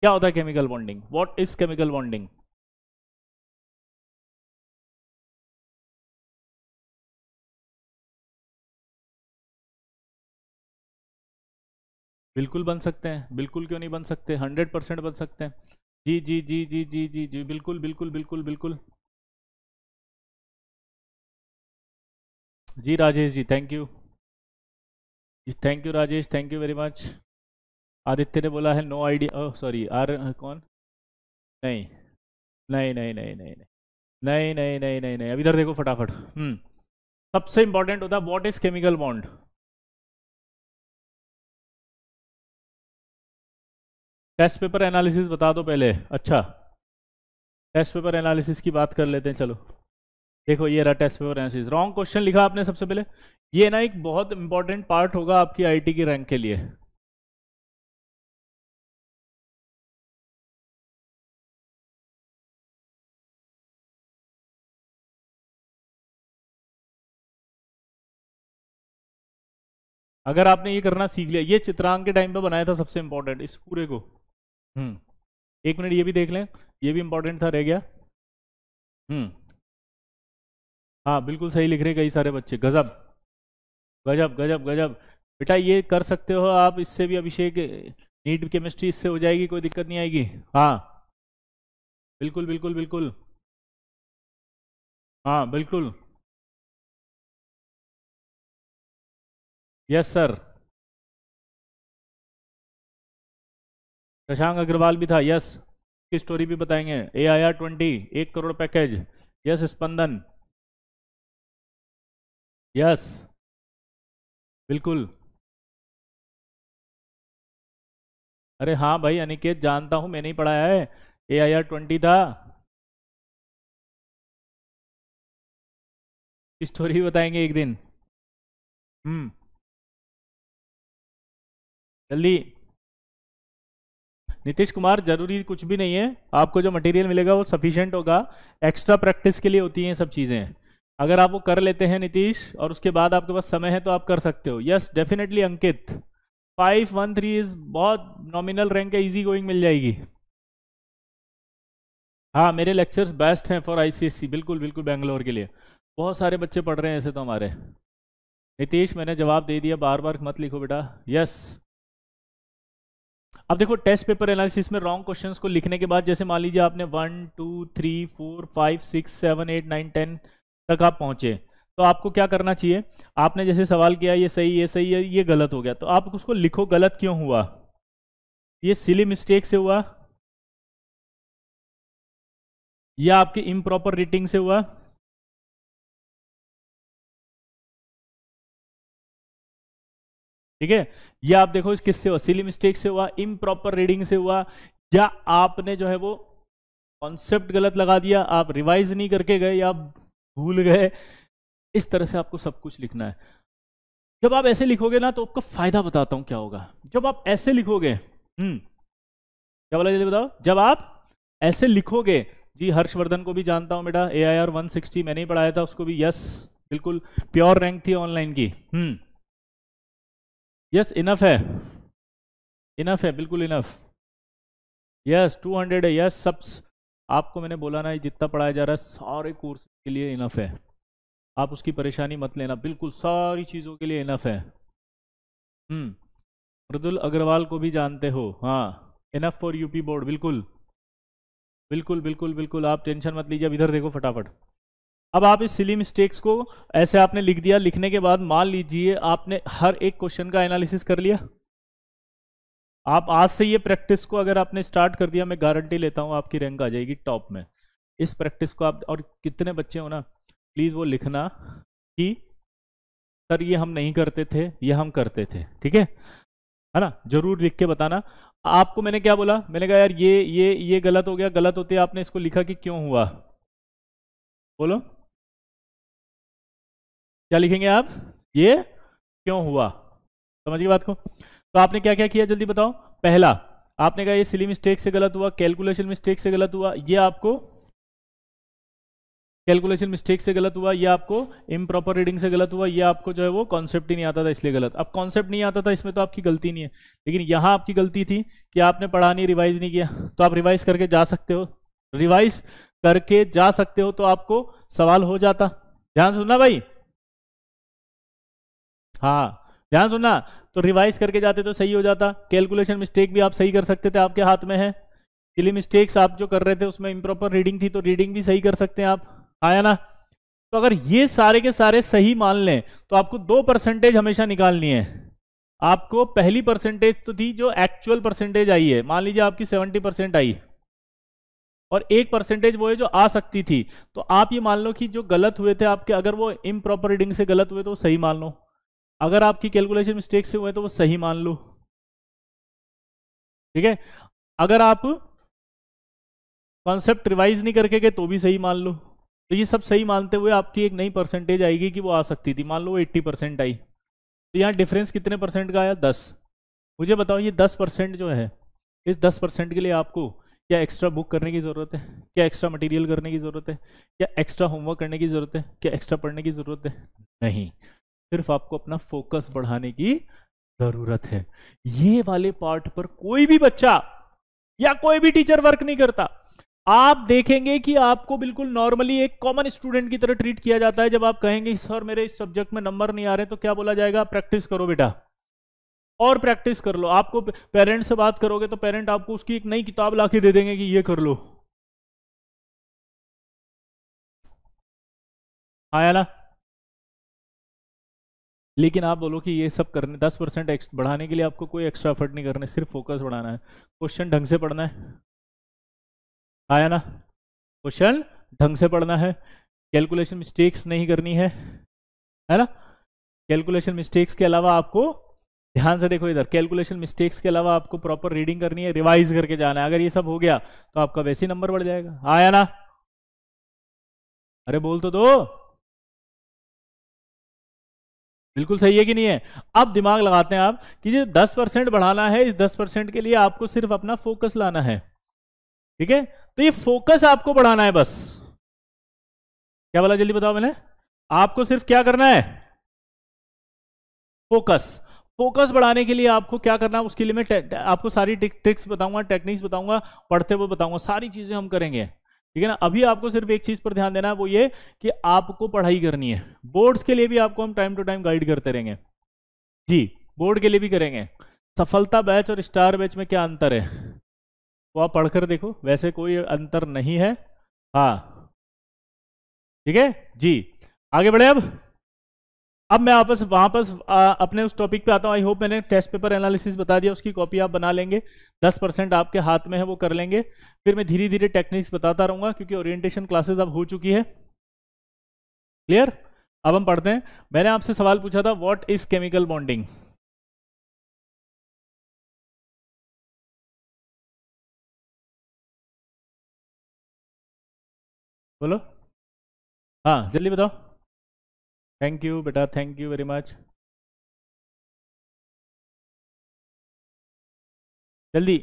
क्या होता है chemical bonding what is chemical bonding बिल्कुल बन सकते हैं बिल्कुल क्यों नहीं बन सकते हंड्रेड परसेंट बन सकते हैं जी जी जी जी जी जी जी बिल्कुल बिल्कुल बिल्कुल बिल्कुल जी राजेश जी थैंक यू जी thank you Rajesh thank you very much Aditya ने बोला है नो आइडिया ओह सॉरी आर कौन नहीं नहीं नहीं नहीं नहीं नहीं नहीं नहीं नहीं नहीं अभी इधर देखो फटाफट हम्म सबसे इंपॉर्टेंट होता है what is chemical bond test paper analysis बता दो पहले अच्छा टेस्ट पेपर एनालिसिस की बात कर लेते हैं चलो देखो ये रहा test paper analysis wrong question लिखा आपने सबसे पहले ये ना एक बहुत इंपॉर्टेंट पार्ट होगा आपकी आईटी की रैंक के लिए अगर आपने ये करना सीख लिया ये चित्रांक के टाइम पे बनाया था सबसे इंपॉर्टेंट इस पूरे को हम्म एक मिनट ये भी देख लें ये भी इंपॉर्टेंट था रह गया हम्म हाँ बिल्कुल सही लिख रहे कई सारे बच्चे गजब गजब गजब गजब बेटा ये कर सकते हो आप इससे भी अभिषेक नीट केमिस्ट्री इससे हो जाएगी कोई दिक्कत नहीं आएगी हाँ बिल्कुल बिल्कुल बिल्कुल हाँ बिल्कुल यस सर शशांक अग्रवाल भी था यस की स्टोरी भी बताएंगे ए आई आर ट्वेंटी एक crore package yes Spandan yes बिल्कुल अरे हाँ भाई अनिकेत जानता हूं मैंने ही पढ़ाया है ए आई आर ट्वेंटी था स्टोरी भी बताएंगे एक दिन हम्म जल्दी नीतीश कुमार जरूरी कुछ भी नहीं है आपको जो मटेरियल मिलेगा वो सफिशियंट होगा एक्स्ट्रा प्रैक्टिस के लिए होती हैं सब चीज़ें अगर आप वो कर लेते हैं नीतीश और उसके बाद आपके पास समय है तो आप कर सकते हो yes definitely Ankit five one three is बहुत नॉमिनल रैंक है ईजी गोइंग मिल जाएगी हाँ मेरे लेक्चर्स बेस्ट हैं फॉर आईसीएससी बिल्कुल बिल्कुल बेंगलोर के लिए बहुत सारे बच्चे पढ़ रहे हैं ऐसे तो हमारे नीतीश मैंने जवाब दे दिया बार बार मत लिखो बेटा यस अब देखो टेस्ट पेपर एनालिसिस में रॉन्ग क्वेश्चंस को लिखने के बाद जैसे मान लीजिए आपने one two three four five six seven eight nine ten तक आप पहुंचे तो आपको क्या करना चाहिए आपने जैसे सवाल किया ये सही ये सही है ये गलत हो गया तो आप उसको लिखो गलत क्यों हुआ ये सिली मिस्टेक से हुआ या आपकी इम्प्रॉपर रीटिंग से हुआ ठीक है ये आप देखो इस किससे हुआ सिली मिस्टेक से हुआ इम प्रॉपर रीडिंग से हुआ या आपने जो है वो कॉन्सेप्ट गलत लगा दिया आप रिवाइज नहीं करके गए या भूल गए इस तरह से आपको सब कुछ लिखना है जब आप ऐसे लिखोगे ना तो आपका फायदा बताता हूं क्या होगा जब आप ऐसे लिखोगे हम्म क्या बोला जल्दी बताओ जब आप ऐसे लिखोगे जी हर्षवर्धन को भी जानता हूं बेटा A I R one sixty मैंने ही पढ़ाया था उसको भी यस बिल्कुल प्योर रैंक थी ऑनलाइन की हम्म यस इनफ है इनफ है बिल्कुल इनफ यस टू हंड्रेड है यस सब आपको मैंने बोला ना जितना पढ़ाया जा रहा है सारे कोर्स के लिए इनफ है आप उसकी परेशानी मत लेना बिल्कुल सारी चीज़ों के लिए इनफ है हम्म. मृदुल अग्रवाल को भी जानते हो हाँ इनफ फॉर यूपी बोर्ड बिल्कुल बिल्कुल बिल्कुल बिल्कुल आप टेंशन मत लीजिए अब इधर देखो फटाफट अब आप इस सिली मिस्टेक्स को ऐसे आपने लिख दिया लिखने के बाद मान लीजिए आपने हर एक क्वेश्चन का एनालिसिस कर लिया आप आज से ये प्रैक्टिस को अगर आपने स्टार्ट कर दिया मैं गारंटी लेता हूँ आपकी रैंक आ जाएगी टॉप में इस प्रैक्टिस को आप और कितने बच्चे हो ना प्लीज़ वो लिखना कि सर ये हम नहीं करते थे ये हम करते थे ठीक है है ना जरूर लिख के बताना आपको मैंने क्या बोला मैंने कहा यार ये ये ये गलत हो गया गलत होते आपने इसको लिखा कि क्यों हुआ बोलो क्या लिखेंगे आप ये क्यों हुआ समझिए बात को तो आपने क्या क्या किया जल्दी बताओ पहला आपने कहा ये सिली मिस्टेक से गलत हुआ कैलकुलेशन मिस्टेक से गलत हुआ ये आपको कैलकुलेशन मिस्टेक से गलत हुआ ये आपको इम्प्रॉपर रीडिंग से गलत हुआ ये आपको जो है वो कॉन्सेप्ट ही नहीं आता था इसलिए गलत अब कॉन्सेप्ट नहीं आता था इसमें तो आपकी गलती नहीं है लेकिन यहाँ आपकी गलती थी कि आपने पढ़ा नहीं रिवाइज नहीं किया तो आप रिवाइज करके जा सकते हो रिवाइज करके जा सकते हो तो आपको सवाल हो जाता ध्यान सुनना भाई हाँ ध्यान सुनना तो रिवाइज करके जाते तो सही हो जाता कैलकुलेशन मिस्टेक भी आप सही कर सकते थे आपके हाथ में है सिली मिस्टेक्स आप जो कर रहे थे उसमें इम्प्रॉपर रीडिंग थी तो रीडिंग भी सही कर सकते हैं आप आया हाँ ना तो अगर ये सारे के सारे सही मान लें तो आपको दो परसेंटेज हमेशा निकालनी है आपको पहली परसेंटेज तो थी जो एक्चुअल परसेंटेज आई है मान लीजिए आपकी सेवेंटी परसेंट आई और एक परसेंटेज वो है जो आ सकती थी तो आप ये मान लो कि जो गलत हुए थे आपके अगर वो इम्प्रॉपर रीडिंग से गलत हुए तो सही मान लो अगर आपकी कैलकुलेशन मिस्टेक से हुए तो वो सही मान लो ठीक है अगर आप कॉन्सेप्ट रिवाइज नहीं करके गए तो भी सही मान लो तो ये सब सही मानते हुए आपकी एक नई परसेंटेज आएगी कि वो आ सकती थी मान लो वो एट्टी परसेंट आई तो यहाँ डिफरेंस कितने परसेंट का आया दस मुझे बताओ ये दस परसेंट जो है इस दस परसेंट के लिए आपको क्या एक्स्ट्रा बुक करने की ज़रूरत है क्या एक्स्ट्रा मटेरियल करने की ज़रूरत है क्या एक्स्ट्रा होमवर्क करने की ज़रूरत है क्या एक्स्ट्रा पढ़ने की ज़रूरत है नहीं सिर्फ आपको अपना फोकस बढ़ाने की जरूरत है ये वाले पार्ट पर कोई भी बच्चा या कोई भी टीचर वर्क नहीं करता आप देखेंगे कि आपको बिल्कुल नॉर्मली एक कॉमन स्टूडेंट की तरह ट्रीट किया जाता है जब आप कहेंगे सर मेरे इस सब्जेक्ट में नंबर नहीं आ रहे तो क्या बोला जाएगा प्रैक्टिस करो बेटा और प्रैक्टिस कर लो आपको पेरेंट्स से बात करोगे तो पेरेंट आपको उसकी एक नई किताब ला के दे देंगे कि ये कर लो आया हाँ, ना लेकिन आप बोलो कि ये सब करने दस परसेंट बढ़ाने के लिए आपको कोई एक्स्ट्रा एफर्ट नहीं करना है सिर्फ फोकस बढ़ाना है क्वेश्चन ढंग से पढ़ना है आया ना क्वेश्चन ढंग से पढ़ना है कैलकुलेशन मिस्टेक्स नहीं करनी है है ना कैलकुलेशन मिस्टेक्स के अलावा आपको ध्यान से देखो इधर कैलकुलेशन मिस्टेक्स के अलावा आपको प्रॉपर रीडिंग करनी है रिवाइज करके जाना है अगर ये सब हो गया तो आपका वैसे ही नंबर बढ़ जाएगा आया ना अरे बोल तो दो बिल्कुल सही है कि नहीं है अब दिमाग लगाते हैं आप कि ये दस परसेंट बढ़ाना है इस दस परसेंट के लिए आपको सिर्फ अपना फोकस लाना है ठीक है तो ये फोकस आपको बढ़ाना है बस क्या बोला जल्दी बताओ मैंने आपको सिर्फ क्या करना है फोकस फोकस बढ़ाने के लिए आपको क्या करना है उसके लिए मैं आपको सारी ट्रिक्स बताऊंगा टेक्निक्स बताऊंगा पढ़ते हुए बताऊंगा सारी चीजें हम करेंगे ठीक है ना अभी आपको सिर्फ एक चीज पर ध्यान देना है वो ये कि आपको पढ़ाई करनी है बोर्ड्स के लिए भी आपको हम टाइम टू टाइम गाइड करते रहेंगे जी बोर्ड के लिए भी करेंगे सफलता बैच और स्टार बैच में क्या अंतर है वो तो आप पढ़कर देखो वैसे कोई अंतर नहीं है हाँ ठीक है जी आगे बढ़े अब अब मैं वापस वापस अपने उस टॉपिक पे आता हूँ आई होप मैंने टेस्ट पेपर एनालिसिस बता दिया उसकी कॉपी आप बना लेंगे 10 परसेंट आपके हाथ में है वो कर लेंगे फिर मैं धीरे धीरे टेक्निक्स बताता रहूंगा क्योंकि ओरिएंटेशन क्लासेस अब हो चुकी है क्लियर अब हम पढ़ते हैं मैंने आपसे सवाल पूछा था वॉट इज केमिकल बॉन्डिंग बोलो हाँ जल्दी बताओ थैंक यू बेटा थैंक यू वेरी मच जल्दी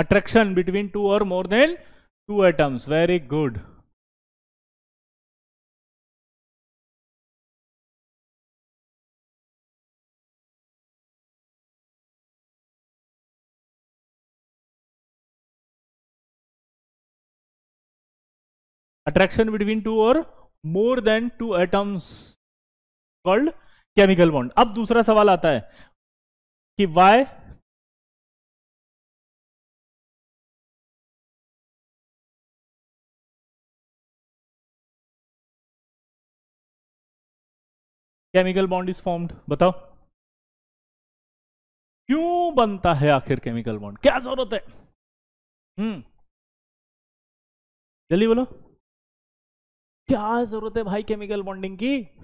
attraction between two or more than two atoms very good attraction between two or more than two atoms called chemical bond अब दूसरा सवाल आता है कि why chemical bond is formed बताओ क्यों बनता है आखिर केमिकल बॉन्ड क्या जरूरत है हम्म जल्दी बोलो क्या जरूरत है भाई केमिकल बॉन्डिंग की हुँ?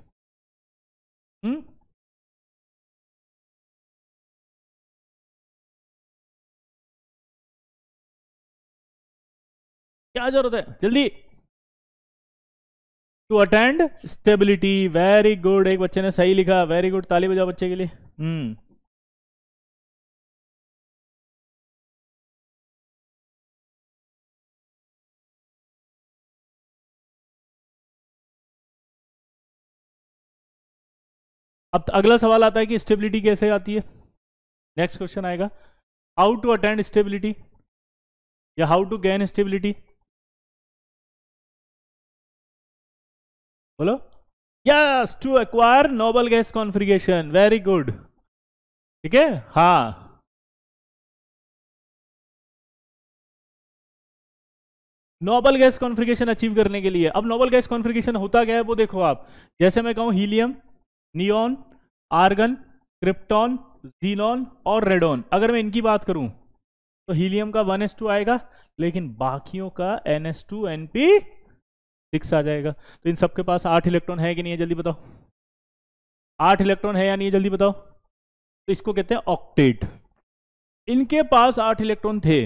हम्म? क्या जरूरत है जल्दी to attend stability very good एक बच्चे ने सही लिखा वेरी गुड ताली बजाओ बच्चे के लिए हम्म अब तो अगला सवाल आता है कि स्टेबिलिटी कैसे आती है नेक्स्ट क्वेश्चन आएगा हाउ टू अटेंड स्टेबिलिटी या हाउ टू गेन स्टेबिलिटी बोलो yes to acquire noble gas configuration very good ठीक है हाँ नोबल गैस कॉन्फ्रिगेशन अचीव करने के लिए अब नोबल गैस कॉन्फ्रिगेशन होता क्या है वो देखो आप जैसे मैं कहूं helium neon argon krypton xenon और रेडोन अगर मैं इनकी बात करूं तो हीलियम का 1s2 आएगा लेकिन बाकियों का NS2 NP सिक्स आ जाएगा तो इन सबके पास आठ इलेक्ट्रॉन है कि नहीं है जल्दी बताओ आठ इलेक्ट्रॉन है या नहीं है जल्दी बताओ तो इसको कहते हैं ऑक्टेट इनके पास आठ इलेक्ट्रॉन थे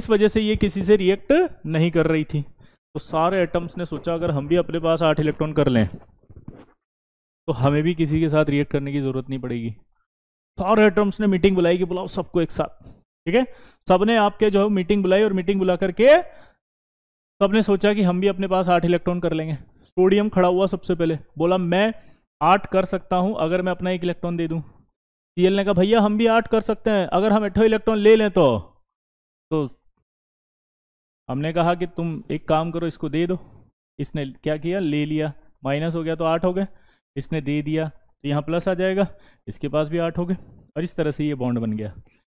इस वजह से ये किसी से रिएक्ट नहीं कर रही थी तो सारे एटम्स ने सोचा अगर हम भी अपने पास आठ इलेक्ट्रॉन कर लें तो हमें भी किसी के साथ रिएक्ट करने की ज़रूरत नहीं पड़ेगी सारे एटम्स ने मीटिंग बुलाई कि बुलाओ सबको एक साथ ठीक है सबने आपके जो है मीटिंग बुलाई और मीटिंग बुला करके सबने सोचा कि हम भी अपने पास आठ इलेक्ट्रॉन कर लेंगे सोडियम खड़ा हुआ सबसे पहले बोला मैं आठ कर सकता हूं अगर मैं अपना एक इलेक्ट्रॉन दे दूं सीएल ने कहा भैया हम भी आठ कर सकते हैं अगर हम अठो इलेक्ट्रॉन ले लें तो तो हमने कहा कि तुम एक काम करो इसको दे दो इसने क्या किया ले लिया माइनस हो गया तो आठ हो गए इसने दे दिया तो यहाँ प्लस आ जाएगा इसके पास भी आठ हो गए और इस तरह से ये बॉन्ड बन गया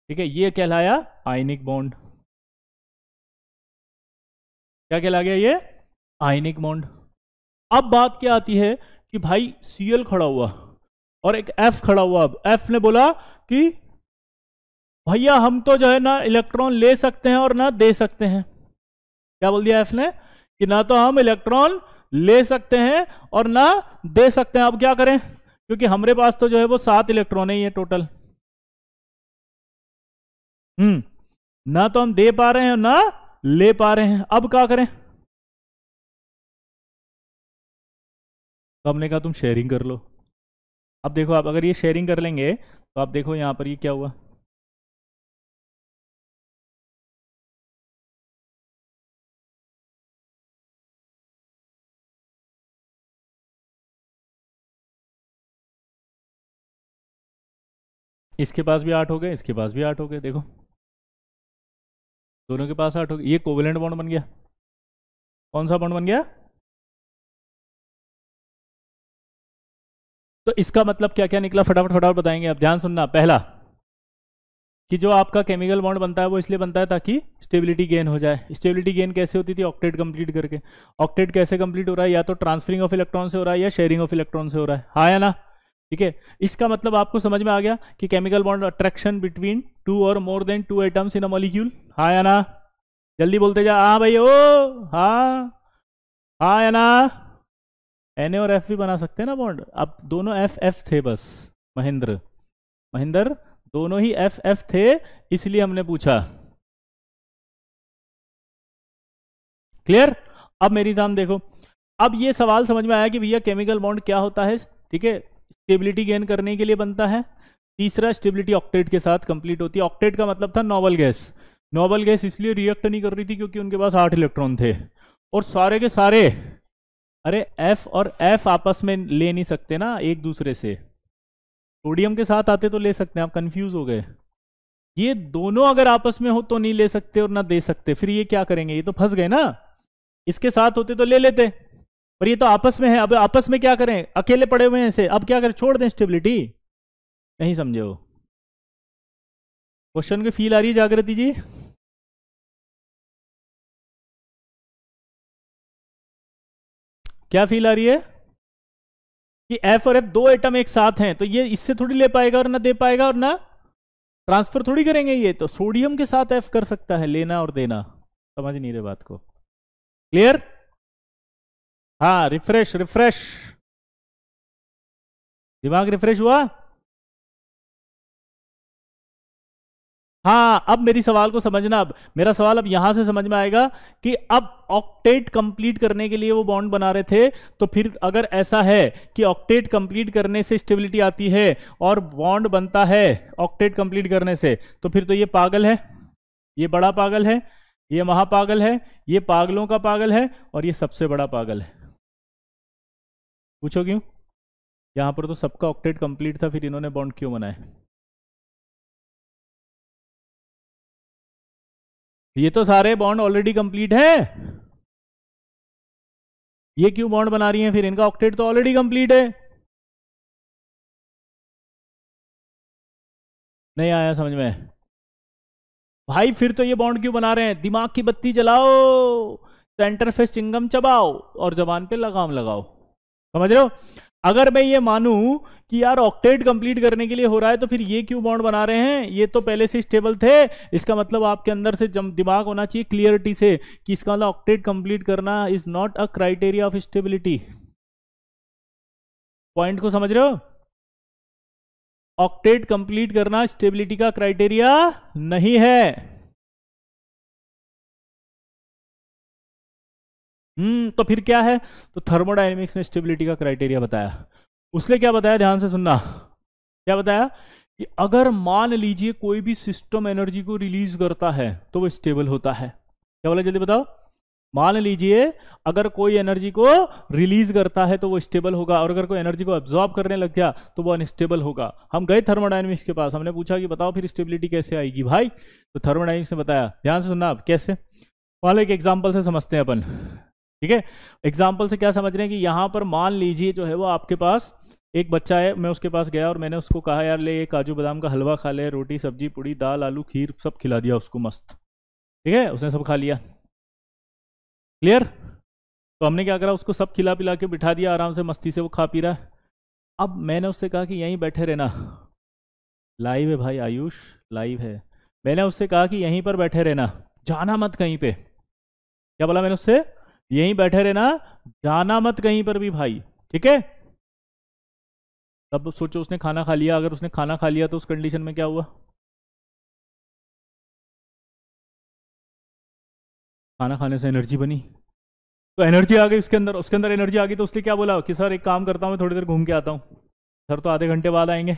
ठीक है ये कहलाया आयनिक बॉन्ड क्या कहला गया ये आयनिक बॉन्ड अब बात क्या आती है कि भाई सीएल खड़ा हुआ और एक एफ खड़ा हुआ अब एफ ने बोला कि भैया हम तो जो है ना इलेक्ट्रॉन ले सकते हैं और ना दे सकते हैं क्या बोल दिया एफ ने कि ना तो हम इलेक्ट्रॉन ले सकते हैं और ना दे सकते हैं अब क्या करें क्योंकि हमारे पास तो जो है वो सात इलेक्ट्रॉन ही है टोटल हम्म ना तो हम दे पा रहे हैं ना ले पा रहे हैं अब क्या करें तो हमने कहा तुम शेयरिंग कर लो अब देखो आप अगर ये शेयरिंग कर लेंगे तो आप देखो यहां पर ये क्या हुआ इसके पास भी आठ हो गए इसके पास भी आठ हो गए देखो दोनों के पास आठ हो गए ये कोवेलेंट बॉन्ड बन गया कौन सा बॉन्ड बन गया तो इसका मतलब क्या क्या निकला फटाफट फटाफट बताएंगे अब ध्यान सुनना पहला कि जो आपका केमिकल बॉन्ड बनता है वो इसलिए बनता है ताकि स्टेबिलिटी गेन हो जाए स्टेबिलिटी गेन कैसे होती थी ऑक्टेट कंप्लीट करके ऑक्टेट कैसे कंप्लीट हो रहा है या तो ट्रांसफरिंग ऑफ इलेक्ट्रॉन से हो रहा है या शेयरिंग ऑफ इलेक्ट्रॉन से हो रहा है हाँ या ना ठीक है इसका मतलब आपको समझ में आ गया कि chemical bond attraction between two और more than two atoms in a molecule हाँ या ना जल्दी बोलते जा हाँ भाई ओ हाँ हाँ या ना एन और एफ भी बना सकते हैं ना बॉन्ड अब दोनों एफ एफ थे बस महेंद्र महेंद्र दोनों ही एफ एफ थे इसलिए हमने पूछा क्लियर अब मेरी दाम देखो अब ये सवाल समझ में आया कि भैया केमिकल बॉन्ड क्या होता है ठीक है स्टेबिलिटी गेन करने के लिए बनता है तीसरा स्टेबिलिटी ऑक्टेट के साथ कंप्लीट होती है ऑक्टेट का मतलब था नॉवल गैस नॉवल गैस इसलिए रिएक्ट नहीं कर रही थी क्योंकि उनके पास आठ इलेक्ट्रॉन थे और सारे के सारे अरे एफ और एफ आपस में ले नहीं सकते ना एक दूसरे से सोडियम के साथ आते तो ले सकते हैं आप कंफ्यूज हो गए ये दोनों अगर आपस में हो तो नहीं ले सकते और ना दे सकते फिर ये क्या करेंगे ये तो फंस गए ना इसके साथ होते तो ले लेते पर ये तो आपस में है अब आपस में क्या करें अकेले पड़े हुए हैं इसे अब क्या करें छोड़ दें स्टेबिलिटी नहीं समझे हो क्वेश्चन की फील आ रही है जागृति जी क्या फील आ रही है कि एफ और एफ दो एटम एक साथ हैं तो ये इससे थोड़ी ले पाएगा और ना दे पाएगा और ना ट्रांसफर थोड़ी करेंगे ये तो सोडियम के साथ एफ कर सकता है लेना और देना समझ नहीं रहे बात को क्लियर हाँ रिफ्रेश रिफ्रेश दिमाग रिफ्रेश हुआ हाँ अब मेरी सवाल को समझना अब मेरा सवाल अब यहां से समझ में आएगा कि अब ऑक्टेट कंप्लीट करने के लिए वो बॉन्ड बना रहे थे तो फिर अगर ऐसा है कि ऑक्टेट कंप्लीट करने से स्टेबिलिटी आती है और बॉन्ड बनता है ऑक्टेट कंप्लीट करने से तो फिर तो ये पागल है ये बड़ा पागल है ये महापागल है ये पागलों का पागल है और ये सबसे बड़ा पागल है पूछो क्यों यहाँ पर तो सबका ऑक्टेट कंप्लीट था फिर इन्होंने बॉन्ड क्यों बनाए ये तो सारे बॉन्ड ऑलरेडी कंप्लीट है ये क्यों बॉन्ड बना रही हैं फिर इनका ऑक्टेट तो ऑलरेडी कंप्लीट है नहीं आया समझ में भाई फिर तो ये बॉन्ड क्यों बना रहे हैं दिमाग की बत्ती जलाओ सेंटर फेस चिंगम चबाओ और जबान पे लगाम लगाओ समझ रहे हो अगर मैं ये मानू कि यार ऑक्टेट कंप्लीट करने के लिए हो रहा है तो फिर ये क्यों बॉन्ड बना रहे हैं ये तो पहले से स्टेबल थे इसका मतलब आपके अंदर से दिमाग होना चाहिए क्लियरिटी से कि इसका मतलब ऑक्टेट कंप्लीट करना is not a criteria of stability point को समझ रहे हो ऑक्टेट कंप्लीट करना स्टेबिलिटी का क्राइटेरिया नहीं है हम्म तो फिर क्या है तो थर्मोडाइनमिक्स में स्टेबिलिटी का क्राइटेरिया बताया उसने क्या बताया ध्यान से सुनना क्या बताया कि अगर मान लीजिए कोई भी सिस्टम एनर्जी को रिलीज करता है तो वो स्टेबल होता है क्या बोला जल्दी बताओ मान लीजिए अगर कोई एनर्जी को रिलीज करता है तो वो स्टेबल होगा और अगर कोई एनर्जी को एब्जॉर्ब करने लग गया तो वो अनस्टेबल होगा हम गए थर्मोडाइनमिक्स के पास हमने पूछा कि बताओ फिर स्टेबिलिटी कैसे आएगी भाई तो थर्मोडाइनमिक्स ने बताया ध्यान से सुनना आप कैसे पहले एक एग्जाम्पल से समझते हैं अपन ठीक है एग्जाम्पल से क्या समझ रहे हैं कि यहाँ पर मान लीजिए जो है वो आपके पास एक बच्चा है मैं उसके पास गया और मैंने उसको कहा यार ले ये काजू बादाम का हलवा खा ले रोटी सब्जी पूड़ी दाल आलू खीर सब खिला दिया उसको मस्त ठीक है उसने सब खा लिया क्लियर तो हमने क्या करा उसको सब खिला पिला के बिठा दिया आराम से मस्ती से वो खा पी रहा है अब मैंने उससे कहा कि यहीं बैठे रहना लाइव है भाई आयुष लाइव है मैंने उससे कहा कि यहीं पर बैठे रहना जाना मत कहीं पे क्या बोला मैंने उससे यहीं बैठे रहना जाना मत कहीं पर भी भाई ठीक है तब सोचो उसने खाना खा लिया अगर उसने खाना खा लिया तो उस कंडीशन में क्या हुआ खाना खाने से एनर्जी बनी तो एनर्जी आ गई उसके अंदर उसके अंदर एनर्जी आ गई तो उसने क्या बोला कि सर एक काम करता हूँ मैं थोड़ी देर घूम के आता हूँ सर तो आधे घंटे बाद आएंगे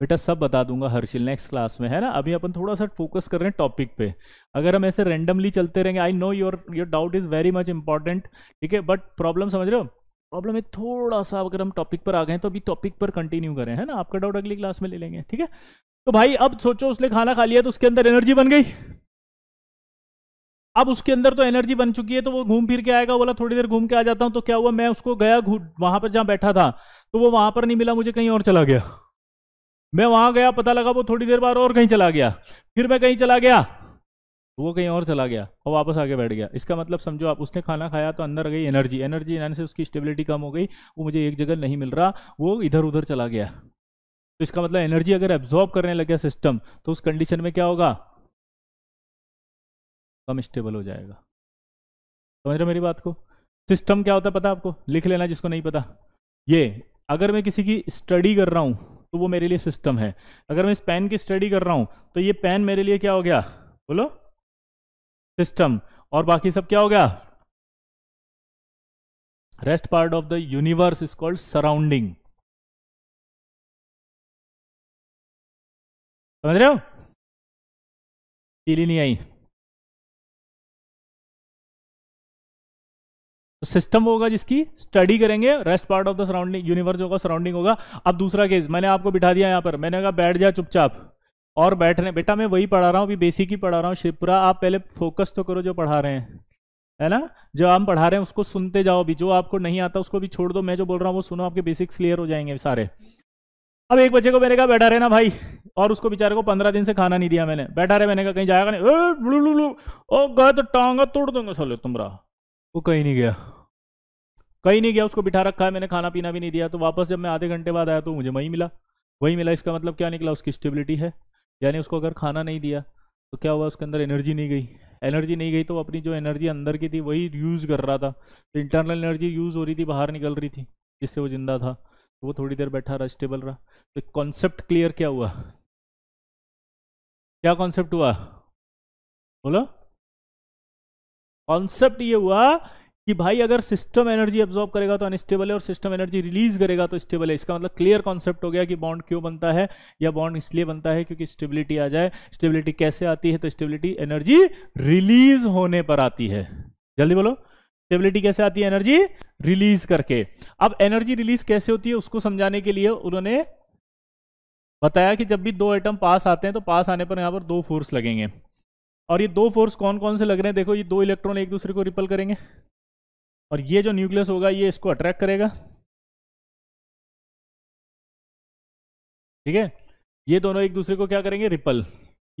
बेटा सब बता दूंगा हर्षिल नेक्स्ट क्लास में है ना अभी अपन थोड़ा सा फोकस कर रहे हैं टॉपिक पे अगर हम ऐसे रेंडमली चलते रहेंगे I know your your doubt is very much important ठीक है बट प्रॉब्लम समझ रहे हो प्रॉब्लम है थोड़ा सा अगर हम टॉपिक पर आ गए तो अभी टॉपिक पर कंटिन्यू करें है ना आपका डाउट अगली क्लास में ले लेंगे ठीक है तो भाई अब सोचो उसने खाना खा लिया तो उसके अंदर एनर्जी बन गई अब उसके अंदर तो एनर्जी बन चुकी है तो वो घूम फिर के आएगा बोला थोड़ी देर घूम के आ जाता हूं तो क्या हुआ मैं उसको गया वहां पर जहाँ बैठा था तो वो वहां पर नहीं मिला मुझे कहीं और चला गया मैं वहां गया पता लगा वो थोड़ी देर बाद और कहीं चला गया फिर मैं कहीं चला गया तो वो कहीं और चला गया और वापस आके बैठ गया इसका मतलब समझो आप उसने खाना खाया तो अंदर गई एनर्जी एनर्जी से उसकी स्टेबिलिटी कम हो गई वो मुझे एक जगह नहीं मिल रहा वो इधर उधर चला गया तो इसका मतलब एनर्जी अगर एब्जॉर्ब करने लग गया सिस्टम तो उस कंडीशन में क्या होगा कम स्टेबल हो जाएगा समझ रहे मेरी बात को सिस्टम क्या होता है पता आपको लिख लेना जिसको नहीं पता ये अगर मैं किसी की स्टडी कर रहा हूं तो वो मेरे लिए सिस्टम है अगर मैं इस पेन की स्टडी कर रहा हूँ तो ये पेन मेरे लिए क्या हो गया बोलो सिस्टम और बाकी सब क्या हो गया rest part of the universe is called surrounding समझ रहे हो नहीं आई सिस्टम होगा जिसकी स्टडी करेंगे rest part of the surrounding universe होगा सराउंडिंग होगा अब दूसरा केस मैंने आपको बिठा दिया यहाँ पर मैंने कहा बैठ जा चुपचाप और बैठने बेटा मैं वही पढ़ा रहा हूँ अभी बेसिक ही पढ़ा रहा हूँ शिवपुरा आप पहले फोकस तो करो जो पढ़ा रहे हैं है ना जो हम पढ़ा रहे हैं उसको सुनते जाओ अभी जो आपको नहीं आता उसको भी छोड़ दो मैं जो बोल रहा हूँ वो सुनो आपके बेसिक्स क्लियर हो जाएंगे सारे अब एक बच्चे को मैंने कहा बैठा रहे ना भाई और उसको बेचारे को पंद्रह दिन से खाना नहीं दिया मैंने बैठा रहे मैंने कहा कहीं जाएगा नहीं ओ गए तो टांगा तोड़ दूंगा साले तुमरा वो कहीं नहीं गया कहीं नहीं गया उसको बिठा रखा है मैंने खाना पीना भी नहीं दिया तो वापस जब मैं आधे घंटे बाद आया तो मुझे वहीं मिला वहीं मिला इसका मतलब क्या निकला उसकी स्टेबिलिटी है यानी उसको अगर खाना नहीं दिया तो क्या हुआ उसके अंदर एनर्जी नहीं गई एनर्जी नहीं गई तो अपनी जो एनर्जी अंदर की थी वही यूज़ कर रहा था तो इंटरनल एनर्जी यूज़ हो रही थी बाहर निकल रही थी जिससे वो जिंदा था तो वो थोड़ी देर बैठा रहा स्टेबल रहा तो कॉन्सेप्ट क्लियर क्या हुआ क्या कॉन्सेप्ट हुआ बोलो कॉन्सेप्ट ये हुआ कि भाई अगर सिस्टम एनर्जी एब्जॉर्ब करेगा तो अनस्टेबल है और सिस्टम एनर्जी रिलीज करेगा तो स्टेबल है इसका मतलब क्लियर कॉन्सेप्ट हो गया कि बॉन्ड क्यों बनता है या बॉन्ड इसलिए बनता है क्योंकि स्टेबिलिटी आ जाए स्टेबिलिटी कैसे आती है तो स्टेबिलिटी एनर्जी रिलीज होने पर आती है जल्दी बोलो स्टेबिलिटी कैसे आती है एनर्जी रिलीज करके अब एनर्जी रिलीज कैसे होती है उसको समझाने के लिए उन्होंने बताया कि जब भी दो आइटम पास आते हैं तो पास आने पर यहां पर दो फोर्स लगेंगे और ये दो फोर्स कौन कौन से लग रहे हैं देखो ये दो इलेक्ट्रॉन एक दूसरे को रिपल करेंगे और ये जो न्यूक्लियस होगा ये इसको अट्रैक्ट करेगा ठीक है ये दोनों एक दूसरे को क्या करेंगे रिपल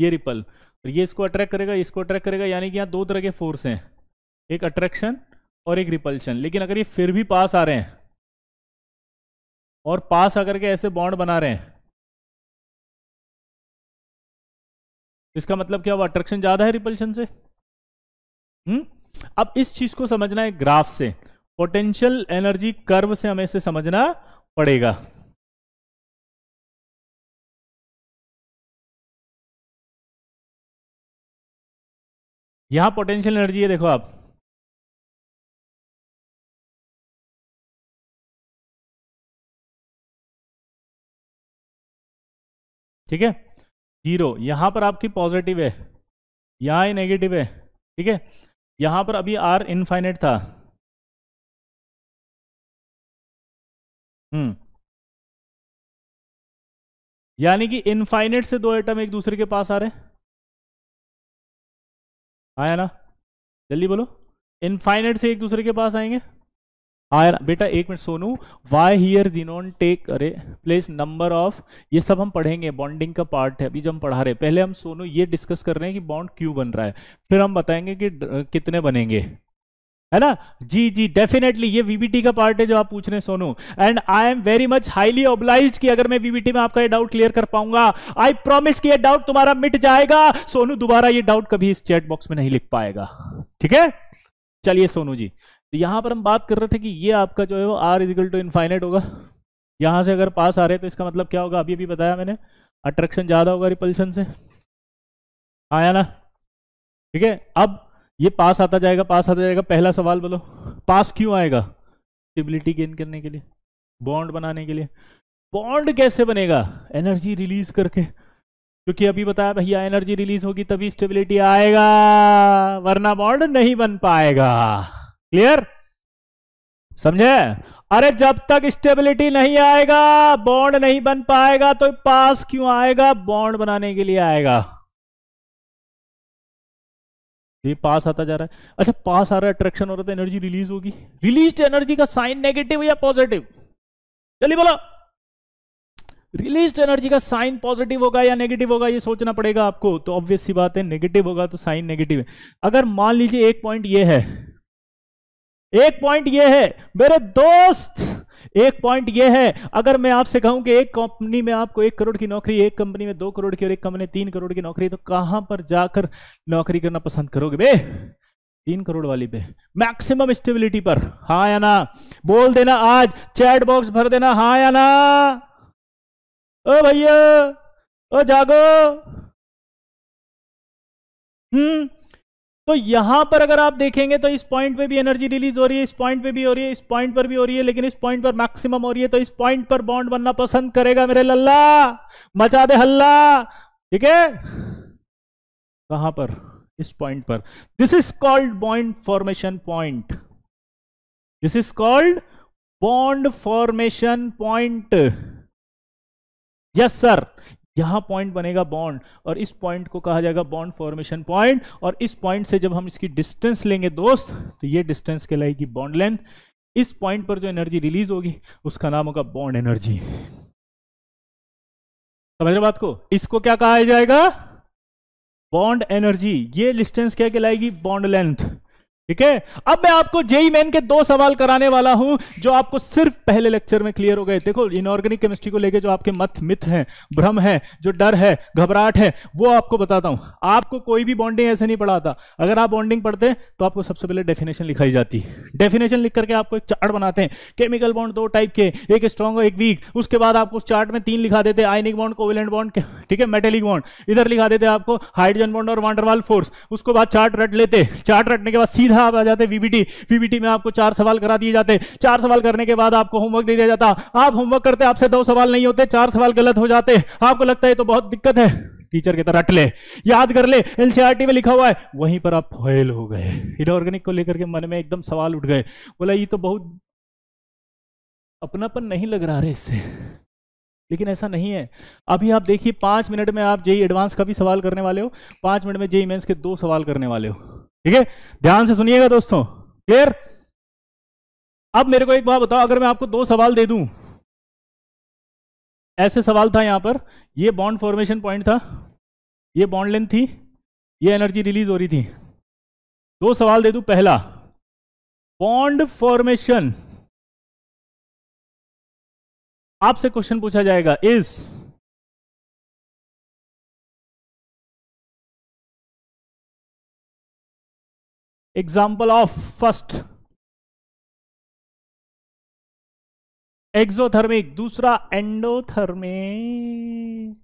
ये रिपल और ये इसको अट्रैक्ट करेगा इसको अट्रैक्ट करेगा यानी कि यहाँ दो तरह के फोर्स हैं एक अट्रैक्शन और एक रिपल्शन लेकिन अगर ये फिर भी पास आ रहे हैं और पास आकर के ऐसे बॉन्ड बना रहे हैं इसका मतलब क्या हुआ अट्रैक्शन ज़्यादा है रिपल्शन से हम्म अब इस चीज को समझना है ग्राफ से पोटेंशियल एनर्जी कर्व से हमें इसे समझना पड़ेगा यहां पोटेंशियल एनर्जी है देखो आप ठीक है जीरो यहां पर आपकी पॉजिटिव है यहां ही नेगेटिव है ठीक है यहां पर अभी आर इनफाइनेट था हम्म यानी कि इनफाइनेट से दो आइटम एक दूसरे के पास आ रहे आया ना जल्दी बोलो इनफाइनेट से एक दूसरे के पास आएंगे आयर बेटा एक minute Sonu why here xenon take अरे प्लेस नंबर ऑफ ये सब हम पढ़ेंगे बॉन्डिंग का पार्ट है अभी जो हम पढ़ा रहे हैं पहले हम सोनू ये डिस्कस कर रहे हैं कि बॉन्ड क्यों बन रहा है फिर हम बताएंगे कि कितने बनेंगे है ना जी जी डेफिनेटली ये वीबीटी का पार्ट है जो आप पूछ रहे हैं Sonu and I am very much highly oblige कि अगर मैं वीबीटी में आपका ये डाउट क्लियर कर पाऊंगा आई प्रॉमिस कि ये डाउट तुम्हारा मिट जाएगा सोनू दोबारा ये डाउट कभी इस चैट बॉक्स में नहीं लिख पाएगा ठीक है चलिए सोनू जी तो यहां पर हम बात कर रहे थे कि ये आपका जो है वो आर इजिकल टू इनफाइनाइट होगा यहां से अगर पास आ रहे तो इसका मतलब क्या होगा अभी अभी बताया मैंने अट्रैक्शन ज़्यादा होगा रिपल्शन से आया हाँ ना ठीक है अब ये पास आता जाएगा पास आता जाएगा पहला सवाल बोलो पास क्यों आएगा स्टेबिलिटी गेन करने के लिए बॉन्ड बनाने के लिए बॉन्ड कैसे बनेगा एनर्जी रिलीज करके क्योंकि अभी बताया भैया एनर्जी रिलीज होगी तभी स्टेबिलिटी आएगा वरना बॉन्ड नहीं बन पाएगा क्लियर समझे अरे जब तक स्टेबिलिटी नहीं आएगा बॉन्ड नहीं बन पाएगा तो पास क्यों आएगा बॉन्ड बनाने के लिए आएगा ये पास आता जा रहा है अच्छा पास आ रहा है अट्रैक्शन हो रहा था एनर्जी रिलीज होगी रिलीज एनर्जी का साइन नेगेटिव या पॉजिटिव चलिए बोलो रिलीज एनर्जी का साइन पॉजिटिव होगा या नेगेटिव होगा ये सोचना पड़ेगा आपको तो ऑब्वियस सी बात है नेगेटिव होगा तो साइन नेगेटिव है अगर मान लीजिए एक पॉइंट ये है एक पॉइंट ये है मेरे दोस्त एक पॉइंट ये है अगर मैं आपसे कहूं कि एक कंपनी में आपको एक करोड़ की नौकरी एक कंपनी में दो करोड़ की और एक कंपनी तीन करोड़ की नौकरी तो कहां पर जाकर नौकरी करना पसंद करोगे बे तीन करोड़ वाली पे मैक्सिमम स्टेबिलिटी पर हाँ या ना बोल देना आज चैट बॉक्स भर देना हा या ना ओ भैया ओ जागो हम्म तो यहां पर अगर आप देखेंगे तो इस पॉइंट पे भी एनर्जी रिलीज हो रही है इस पॉइंट पे भी हो रही है इस पॉइंट पर भी हो रही है लेकिन इस पॉइंट पर मैक्सिमम हो रही है तो इस पॉइंट पर बॉन्ड बनना पसंद करेगा मेरे लल्ला मचा दे हल्ला ठीक है कहां पर इस पॉइंट पर this is called bond formation point this is called bond formation point yes sir यहाँ पॉइंट बनेगा बॉन्ड और इस पॉइंट को कहा जाएगा बॉन्ड फॉर्मेशन पॉइंट और इस पॉइंट से जब हम इसकी डिस्टेंस लेंगे दोस्त तो ये डिस्टेंस कहलाएगी बॉन्ड लेंथ इस पॉइंट पर जो एनर्जी रिलीज होगी उसका नाम होगा बॉन्ड एनर्जी समझ रहे बात को इसको क्या कहा जाएगा बॉन्ड एनर्जी ये डिस्टेंस क्या कहलाएगी बॉन्ड लेंथ ठीक है अब मैं आपको जेई मैन e e के दो सवाल कराने वाला हूं जो आपको सिर्फ पहले लेक्चर में क्लियर हो गए देखो इनऑर्गेनिक केमिस्ट्री को लेके जो आपके मत मिथ है भ्रम है जो डर है घबराहट है वो आपको बताता हूं आपको कोई भी बॉन्डिंग ऐसे नहीं पढ़ाता अगर आप बॉन्डिंग पढ़ते तो आपको सबसे पहले डेफिनेशन लिखाई जाती है डेफिनेशन लिख करके आपको एक चार्ट बनाते हैं केमिकल बॉन्ड दो टाइप के एक स्ट्रॉन्ग और एक वीक उसके बाद आपको उस चार्ट में तीन लिखा देते आइनिक बॉन्ड कोविलेंट बॉन्ड ठीक है मेटेलिक बॉन्ड इधर लिखा देते आपको हाइड्रोजन बॉन्ड और वांडरवाल फोर्स उसके बाद चार्ट रट लेते चार्ट रटने के बाद सीधा सीधा आप आ जाते वीबीटी वीबीटी में आपको चार सवाल करा दिए जाते चार सवाल करने के बाद आपको होमवर्क दे दिया जाता आप होमवर्क करते आपसे दो सवाल नहीं होते चार सवाल गलत हो जाते आपको लगता है तो बहुत दिक्कत है टीचर की तरह रट ले याद कर ले एनसीआरटी में लिखा हुआ है वहीं पर आप फेल हो गए इनऑर्गेनिक को लेकर के मन में एकदम सवाल उठ गए बोला ये तो बहुत अपनापन नहीं लग रहा है इससे लेकिन ऐसा नहीं है अभी आप देखिए पांच मिनट में आप जेई एडवांस e का भी सवाल करने वाले हो पांच मिनट में जेई मेंस e के दो सवाल करने वाले हो ठीक है ध्यान से सुनिएगा दोस्तों क्लियर अब मेरे को एक बात बताओ अगर मैं आपको दो सवाल दे दूं ऐसे सवाल था यहां पर ये बॉन्ड फॉर्मेशन पॉइंट था ये बॉन्ड लेंथ थी ये एनर्जी रिलीज हो रही थी दो सवाल दे दूं पहला बॉन्ड फॉर्मेशन आपसे क्वेश्चन पूछा जाएगा इस example of first एक्सोथर्मिक दूसरा एंडोथर्मिक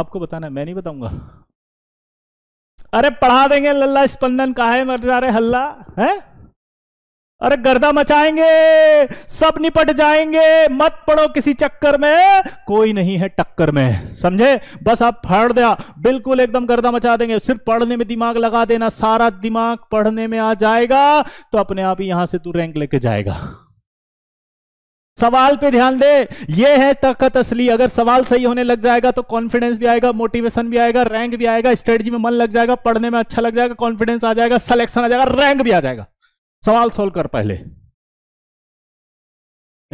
आपको बताना है मैं नहीं बताऊंगा अरे पढ़ा देंगे लल्ला स्पंदन का है मर जा रहे हल्ला है अरे गर्दा मचाएंगे सब निपट जाएंगे मत पड़ो किसी चक्कर में कोई नहीं है टक्कर में समझे बस आप फाड़ दिया बिल्कुल एकदम गर्दा मचा देंगे सिर्फ पढ़ने में दिमाग लगा देना सारा दिमाग पढ़ने में आ जाएगा तो अपने आप ही यहां से तू रैंक लेके जाएगा सवाल पे ध्यान दे ये है ताकत असली अगर सवाल सही होने लग जाएगा तो कॉन्फिडेंस भी आएगा मोटिवेशन भी आएगा रैंक भी आएगा स्ट्रेटजी में मन लग जाएगा पढ़ने में अच्छा लग जाएगा कॉन्फिडेंस आ जाएगा सिलेक्शन आ जाएगा रैंक भी आ जाएगा सवाल सोल्व कर पहले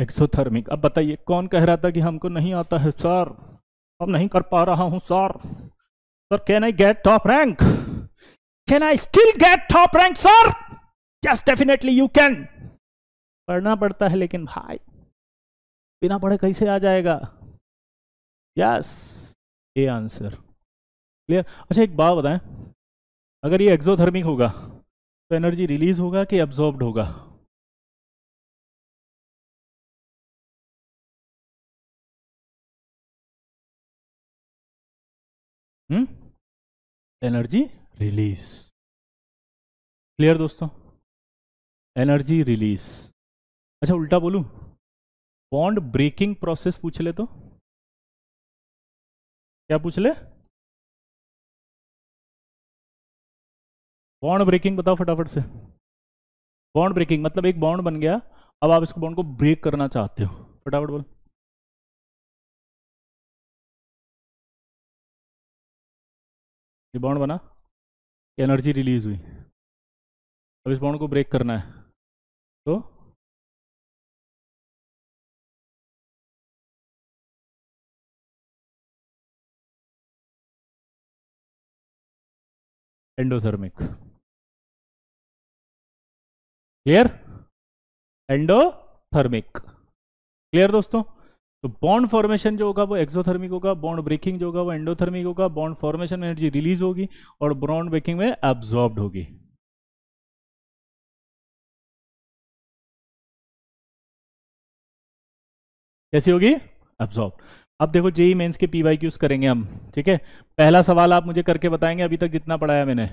एक्सोथर्मिक अब बताइए कौन कह रहा था कि हमको नहीं आता है सर अब नहीं कर पा रहा हूं sir sir can I get top rank can I still get top rank sir yes definitely you can पढ़ना पड़ता है लेकिन भाई बिना पढ़े कैसे आ जाएगा यस ए आंसर क्लियर अच्छा एक बात बताएं अगर ये एक्सोथर्मिक होगा तो एनर्जी रिलीज होगा कि एब्जॉर्ब्ड होगा हम्म एनर्जी रिलीज क्लियर दोस्तों एनर्जी रिलीज अच्छा उल्टा बोलू बॉन्ड ब्रेकिंग प्रोसेस पूछ ले तो क्या पूछ ले बॉन्ड ब्रेकिंग बताओ फटाफट से बॉन्ड ब्रेकिंग मतलब एक बॉन्ड बन गया अब आप इसको बॉन्ड को ब्रेक करना चाहते हो फटाफट बोल ये बॉन्ड बना एनर्जी रिलीज हुई अब इस बॉन्ड को ब्रेक करना है तो एंडोथर्मिक क्लियर एंडोथर्मिक क्लियर दोस्तों तो बॉन्ड फॉर्मेशन जो होगा वो एक्सोथर्मिक होगा बॉन्ड ब्रेकिंग जो होगा वो एंडोथर्मिक होगा बॉन्ड फॉर्मेशन में एनर्जी रिलीज होगी और बॉन्ड ब्रेकिंग में एब्जॉर्ब होगी कैसी होगी एब्जॉर्ब अब देखो जेई मेंस e के पीवाई क्यूज करेंगे हम ठीक है पहला सवाल आप मुझे करके बताएंगे अभी तक जितना पढ़ाया मैंने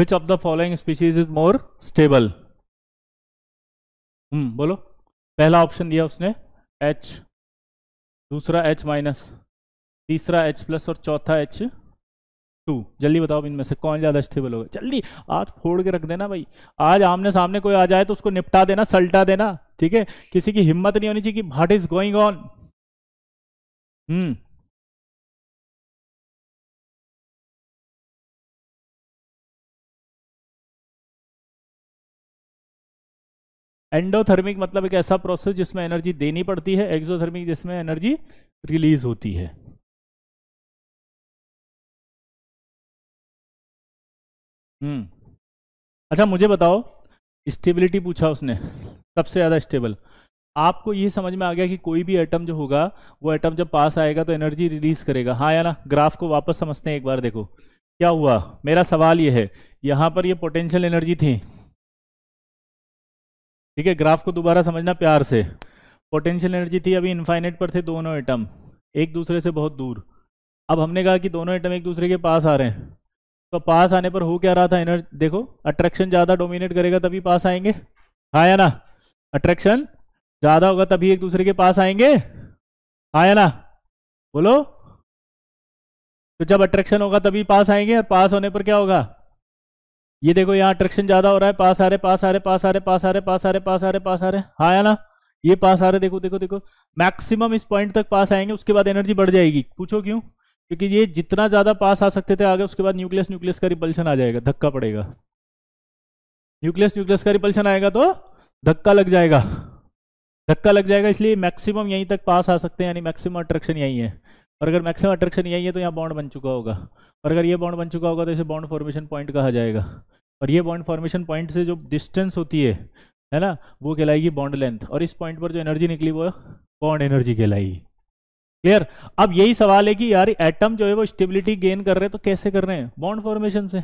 which of the following species is more stable हम्म बोलो पहला ऑप्शन दिया उसने एच दूसरा एच माइनस तीसरा एच प्लस और चौथा एच टू जल्दी बताओ इनमें से कौन ज़्यादा स्टेबल होगा जल्दी आज फोड़ के रख देना भाई आज आमने सामने कोई आ जाए तो उसको निपटा देना सल्टा देना ठीक है किसी की हिम्मत नहीं होनी चाहिए कि what is going on hmm endothermic मतलब एक ऐसा प्रोसेस जिसमें एनर्जी देनी पड़ती है एक्सोथर्मिक जिसमें एनर्जी रिलीज होती है हम्म अच्छा मुझे बताओ स्टेबिलिटी पूछा उसने सबसे ज़्यादा स्टेबल आपको ये समझ में आ गया कि कोई भी एटम जो होगा वो एटम जब पास आएगा तो एनर्जी रिलीज करेगा हाँ या ना ग्राफ को वापस समझते हैं एक बार देखो क्या हुआ मेरा सवाल ये है यहाँ पर ये पोटेंशियल एनर्जी थी ठीक है ग्राफ को दोबारा समझना प्यार से पोटेंशियल एनर्जी थी अभी इन्फाइनेट पर थे दोनों एटम एक दूसरे से बहुत दूर अब हमने कहा कि दोनों एटम एक दूसरे के पास आ रहे हैं तो पास आने पर हो क्या रहा था एनर्जी देखो अट्रैक्शन ज़्यादा डोमिनेट करेगा तभी पास आएंगे हाँ या ना अट्रैक्शन ज़्यादा होगा तभी एक दूसरे के पास आएंगे हाँ या ना बोलो तो जब अट्रैक्शन होगा तभी पास आएंगे और पास होने पर क्या होगा ये देखो यहाँ अट्रैक्शन ज्यादा हो रहा है पास आ रहे पास आ रहे पास आ रहे पास आ रहे पास आ रहे पास आ रहे पास आ रहे हाँ या ना ये पास आ रहे देखो देखो देखो मैक्सिमम इस पॉइंट तक पास आएंगे उसके बाद एनर्जी बढ़ जाएगी पूछो क्यों क्योंकि ये जितना ज्यादा पास आ सकते थे आगे उसके बाद न्यूक्लियस न्यूक्लियस का रिपल्शन आ जाएगा धक्का पड़ेगा न्यूक्लियस न्यूक्लियस का रिपल्शन आएगा तो धक्का लग जाएगा धक्का लग जाएगा इसलिए मैक्सिमम यहीं तक पास आ सकते हैं यानी मैक्सिमम अट्रैक्शन यही है और अगर मैक्सिमम अट्रैक्शन यही है तो यहाँ बॉन्ड बन चुका होगा और अगर ये बॉन्ड बन चुका होगा तो इसे बॉन्ड फॉर्मेशन पॉइंट कहा जाएगा और ये बॉन्ड फॉर्मेशन पॉइंट से जो डिस्टेंस होती है है ना वो कहलाएगी बॉन्ड लेंथ और इस पॉइंट पर जो एनर्जी निकली वो बॉन्ड एनर्जी कहलाएगी क्लियर अब यही सवाल है कि यार एटम जो है वो स्टेबिलिटी गेन कर रहे हैं तो कैसे कर रहे हैं बॉन्ड फॉर्मेशन से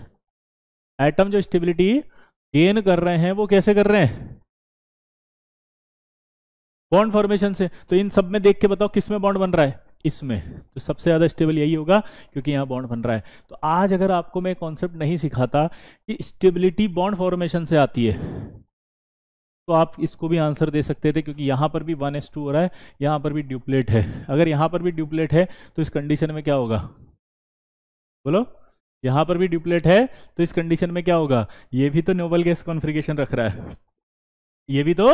एटम जो स्टेबिलिटी गेन कर रहे हैं वो कैसे कर रहे हैं बॉन्ड फॉर्मेशन से तो इन सब में देख के बताओ किस में बॉन्ड बन रहा है इसमें तो सबसे ज़्यादा स्टेबल यही होगा क्योंकि यहाँ बॉन्ड बन रहा है तो आज अगर आपको मैं कॉन्सेप्ट नहीं सिखाता कि स्टेबिलिटी बॉन्ड फॉर्मेशन से आती है तो आप इसको भी आंसर दे सकते थे क्योंकि यहाँ पर भी वन एस टू हो रहा है यहाँ पर भी ड्यूप्लेट है अगर यहाँ पर भी ड्यूप्लेट है तो इस कंडीशन में क्या होगा बोलो यहाँ पर भी ड्यूप्लेट है तो इस कंडीशन में क्या होगा ये भी तो नोबल गैस कॉन्फ़िगरेशन रख रहा है ये भी तो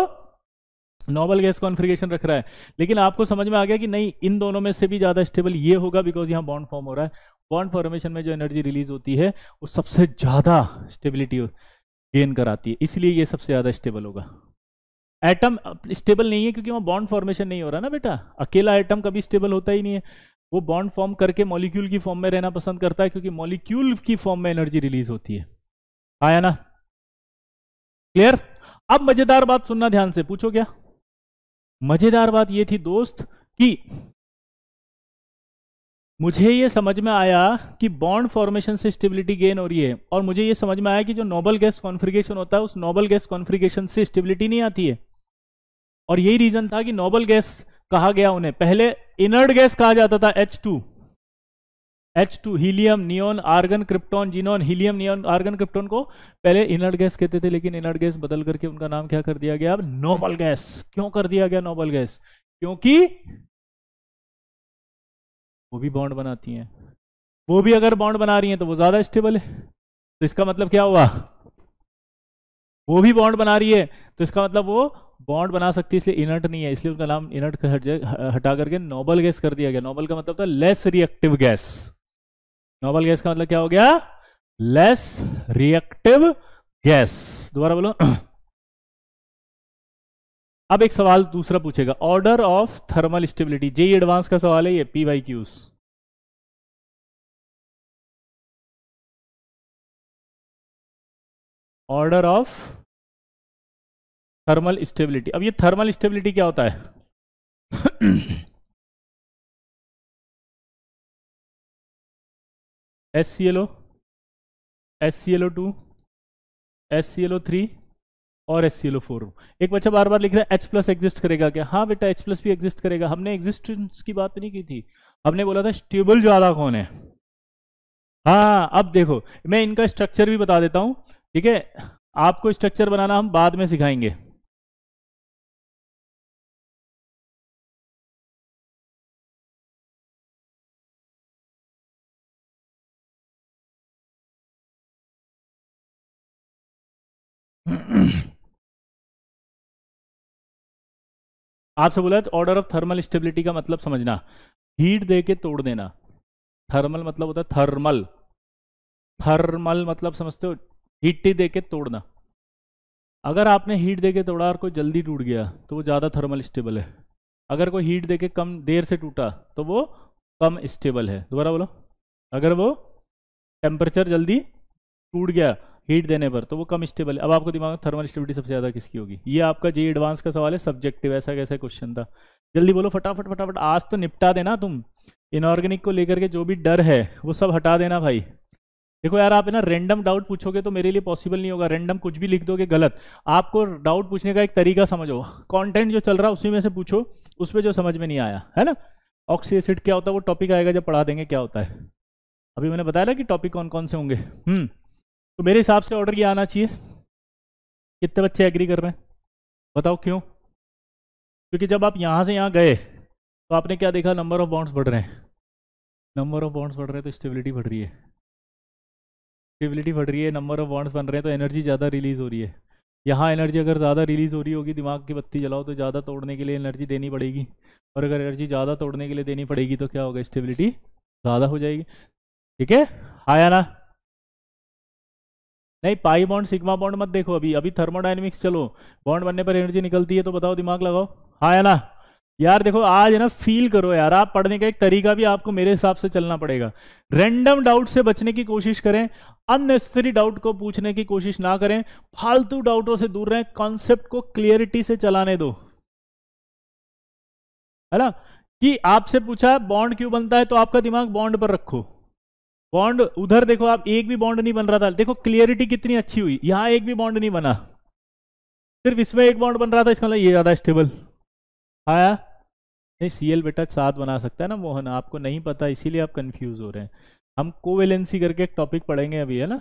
नॉर्मल गैस कॉन्फ़िगरेशन रख रहा है लेकिन आपको समझ में आ गया कि नहीं इन दोनों में से भी ज़्यादा स्टेबल ये होगा बिकॉज यहाँ बॉन्ड फॉर्म हो रहा है बॉन्ड फॉर्मेशन में जो एनर्जी रिलीज होती है वो सबसे ज़्यादा स्टेबिलिटी गेन कराती है इसलिए ये सबसे ज़्यादा स्टेबल होगा एटम स्टेबल नहीं है क्योंकि वहाँ बॉन्ड फॉर्मेशन नहीं हो रहा ना बेटा अकेला एटम कभी स्टेबल होता ही नहीं है वो बॉन्ड फॉर्म करके मॉलिक्यूल की फॉर्म में रहना पसंद करता है क्योंकि मॉलिक्यूल की फॉर्म में एनर्जी रिलीज होती है आया ना क्लियर अब मजेदार बात सुनना ध्यान से पूछो क्या मजेदार बात यह थी दोस्त कि मुझे यह समझ में आया कि बॉन्ड फॉर्मेशन से स्टेबिलिटी गेन हो रही है और मुझे यह समझ में आया कि जो नोबल गैस कॉन्फ्रिगेशन होता है उस नोबल गैस कॉन्फ्रिगेशन से स्टेबिलिटी नहीं आती है और यही रीजन था कि नोबल गैस कहा गया उन्हें पहले इनर्ड गैस कहा जाता था H two H two helium neon argon krypton xenon helium neon argon krypton को पहले इनर्ट गैस कहते थे लेकिन इनर्ट गैस बदल करके उनका नाम क्या कर दिया गया अब नोबल गैस क्यों कर दिया गया नोबल गैस क्योंकि वो भी बॉन्ड बनाती हैं वो भी अगर बॉन्ड बना रही हैं तो वो ज्यादा स्टेबल है तो इसका मतलब क्या हुआ वो भी बॉन्ड बना रही है तो इसका मतलब वो बॉन्ड बना सकती है इसलिए इनर्ट नहीं है इसलिए उनका नाम इनर्ट हटा करके नोबल गैस कर दिया गया नोबल का मतलब था less reactive gas noble gas का मतलब क्या हो गया लेस रिएक्टिव गैस दोबारा बोलो अब एक सवाल दूसरा पूछेगा order of thermal stability JEE advance का सवाल है ये P Y Qs order of thermal stability अब ये थर्मल स्टेबिलिटी क्या होता है S C L O S C L O two S C L O three और S C L O four एक बच्चा बार बार लिख रहा है एच प्लस एग्जिस्ट करेगा क्या हाँ बेटा एच प्लस भी एग्जिस्ट करेगा हमने एग्जिस्टेंस की बात नहीं की थी हमने बोला था स्टेबल ज्यादा कौन है हाँ अब देखो मैं इनका स्ट्रक्चर भी बता देता हूँ ठीक है आपको स्ट्रक्चर बनाना हम बाद में सिखाएंगे आपसे बोला है ऑर्डर ऑफ थर्मल स्टेबिलिटी का मतलब समझना हीट दे के तोड़ देना थर्मल मतलब होता है थर्मल थर्मल मतलब समझते हो हीट ही दे के तोड़ना अगर आपने हीट दे के तोड़ा और कोई जल्दी टूट गया तो वो ज़्यादा थर्मल स्टेबल है अगर कोई हीट दे के कम देर से टूटा तो वो कम स्टेबल है दोबारा बोलो अगर वो टेम्परेचर जल्दी टूट गया हीट देने पर तो वो कम स्टेबल है अब आपको दिमाग में थर्मल स्टेबिलिटी सबसे ज़्यादा किसकी होगी ये आपका जी एडवांस का सवाल है सब्जेक्टिव ऐसा कैसा क्वेश्चन था जल्दी बोलो फटाफट फटाफट आज तो निपटा देना तुम इनऑर्गेनिक को लेकर के जो भी डर है वो सब हटा देना भाई देखो यार आप है ना रेंडम डाउट पूछोगे तो मेरे लिए पॉसिबल नहीं होगा रेंडम कुछ भी लिख दोगे गलत आपको डाउट पूछने का एक तरीका समझो कंटेंट जो चल रहा है उसी में से पूछो उस पर जो समझ में नहीं आया है ना ऑक्सी एसिड क्या होता है वो टॉपिक आएगा जब पढ़ा देंगे क्या होता है अभी मैंने बताया ना कि टॉपिक कौन कौन से होंगे हम्म तो मेरे हिसाब से ऑर्डर ये आना चाहिए कितने बच्चे एग्री कर रहे हैं बताओ क्यों क्योंकि जब आप यहाँ से यहाँ गए तो आपने क्या देखा नंबर ऑफ बॉन्ड्स बढ़ रहे हैं नंबर ऑफ बॉन्ड्स बढ़ रहे हैं तो स्टेबिलिटी बढ़ रही है स्टेबिलिटी बढ़ रही है नंबर ऑफ बॉन्ड्स बन रहे हैं तो एनर्जी ज़्यादा रिलीज़ हो रही है यहाँ एनर्जी अगर ज़्यादा रिलीज़ हो रही होगी दिमाग की बत्ती जलाओ तो ज़्यादा तोड़ने के लिए एनर्जी देनी पड़ेगी और अगर एनर्जी ज़्यादा तोड़ने के लिए देनी पड़ेगी तो क्या होगा स्टेबिलिटी ज़्यादा हो जाएगी ठीक है आया ना नहीं पाई बॉन्ड सिग्मा बॉन्ड मत देखो अभी अभी थर्मोडाइनमिक्स चलो बॉन्ड बनने पर एनर्जी निकलती है तो बताओ दिमाग लगाओ हाँ है ना यार देखो आज है ना फील करो यार आप पढ़ने का एक तरीका भी आपको मेरे हिसाब से चलना पड़ेगा रैंडम डाउट से बचने की कोशिश करें अननेसेसरी डाउट को पूछने की कोशिश ना करें फालतू डाउटों से दूर रहें कॉन्सेप्ट को क्लियरिटी से चलाने दो है ना कि आपसे पूछा बॉन्ड क्यों बनता है तो आपका दिमाग बॉन्ड पर रखो बॉन्ड उधर देखो आप एक भी बॉन्ड नहीं बन रहा था देखो क्लियरिटी कितनी अच्छी हुई यहां एक भी बॉन्ड नहीं बना सिर्फ इसमें एक बॉन्ड बन रहा था इसका मतलब ये ज्यादा स्टेबल आया नहीं सीएल बेटा साथ बना सकता है ना मोहन आपको नहीं पता इसीलिए आप कंफ्यूज हो रहे हैं हम कोवेलेंसी करके एक टॉपिक पढ़ेंगे अभी है ना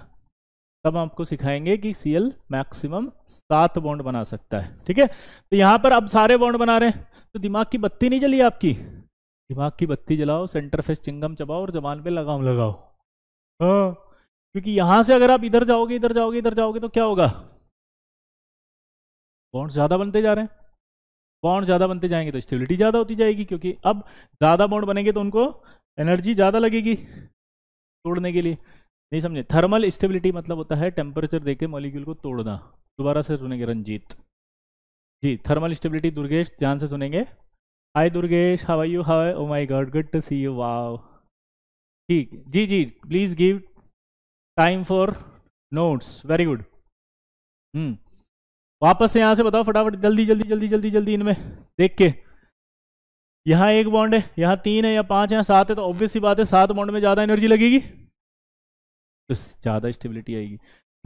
तब आपको सिखाएंगे कि सीएल मैक्सिमम सात बॉन्ड बना सकता है ठीक है तो यहाँ पर अब सारे बॉन्ड बना रहे हैं तो दिमाग की बत्ती नहीं जली आपकी दिमाग की बत्ती जलाओ सेंटर फेस चिंगम चबाओ और जबान पे लगाम लगाओ हाँ क्योंकि यहां से अगर आप इधर जाओगे इधर जाओगे इधर जाओगे तो क्या होगा बॉन्ड ज्यादा बनते जा रहे हैं बॉन्ड ज्यादा बनते जाएंगे तो स्टेबिलिटी ज्यादा होती जाएगी क्योंकि अब ज्यादा बॉन्ड बनेंगे तो उनको एनर्जी ज्यादा लगेगी तोड़ने के लिए नहीं समझे थर्मल स्टेबिलिटी मतलब होता है टेम्परेचर देके मॉलिक्यूल को तोड़ना दोबारा से सुनेंगे रंजीत जी थर्मल स्टेबिलिटी दुर्गेश ध्यान से सुनेंगे hi Durgesh how you how oh my God good to see you wow ठीक जी जी please give time for notes very good hmm वापस से यहां से बताओ फटाफट जल्दी जल्दी जल्दी जल्दी जल्दी इनमें देख के यहां एक बॉन्ड है यहाँ तीन है या पांच है सात है तो ऑब्वियस बात है सात बॉन्ड में ज़्यादा एनर्जी लगेगी तो ज़्यादा स्टेबिलिटी आएगी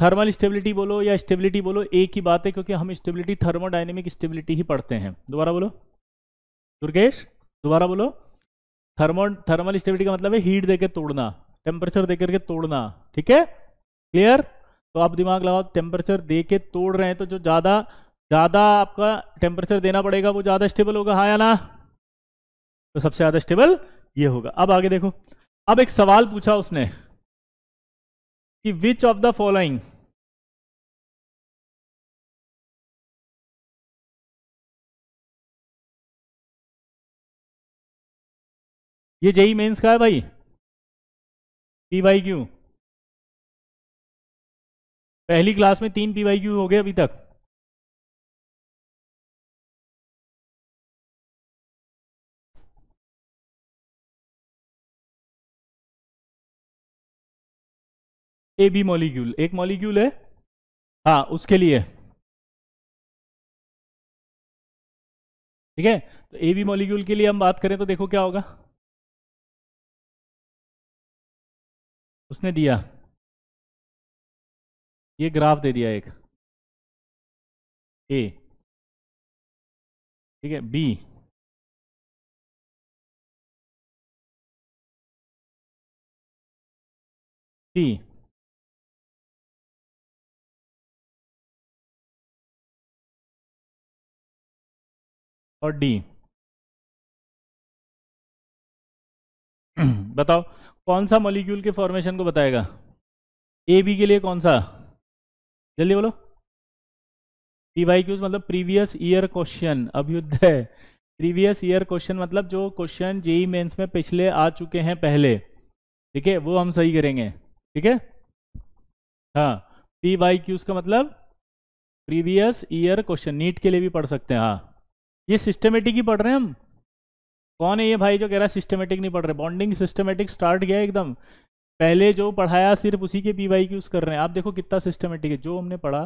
थर्मल स्टेबिलिटी बोलो या स्टेबिलिटी बोलो एक ही बात है क्योंकि हम स्टेबिलिटी थर्मोडाइनेमिक स्टेबिलिटी ही पढ़ते हैं दोबारा बोलो दुर्गेश दोबारा बोलो थर्मो थर्मल स्टेबिलिटी का मतलब है हीट देकर तोड़ना टेम्परेचर देकर के तोड़ना ठीक है क्लियर तो आप दिमाग लगाओ टेम्परेचर दे के तोड़ रहे हैं तो जो ज़्यादा ज़्यादा आपका टेम्परेचर देना पड़ेगा वो ज़्यादा स्टेबल होगा हाँ या ना तो सबसे ज़्यादा स्टेबल ये होगा अब आगे देखो अब एक सवाल पूछा उसने कि विच ऑफ द फॉलोइंग ये जेई मेन्स का है भाई पी वाई क्यू पहली क्लास में तीन पी वाई क्यू हो गए अभी तक ए बी मॉलिक्यूल एक मॉलिक्यूल है हाँ उसके लिए ठीक है तो ए बी मॉलिक्यूल के लिए हम बात करें तो देखो क्या होगा उसने दिया ये ग्राफ दे दिया एक ए ठीक है बी सी और डी बताओ कौन सा मॉलिक्यूल के फॉर्मेशन को बताएगा ए बी के लिए कौन सा जल्दी बोलो पी वाई क्यूज मतलब previous year question Abhyuday previous year question मतलब जो क्वेश्चन जेई मेंस में पिछले आ चुके हैं पहले ठीक है वो हम सही करेंगे ठीक है हाँ पी वाई क्यूज का मतलब प्रीवियस ईयर क्वेश्चन नीट के लिए भी पढ़ सकते हैं हाँ ये सिस्टमेटिक ही पढ़ रहे हैं हम कौन है ये भाई जो कह रहा है सिस्टमेटिक नहीं पढ़ रहे बॉन्डिंग सिस्टमेटिक स्टार्ट गया एकदम पहले जो पढ़ाया सिर्फ उसी के पी वाई क्यूज कर रहे हैं आप देखो कितना सिस्टमेटिक है जो हमने पढ़ा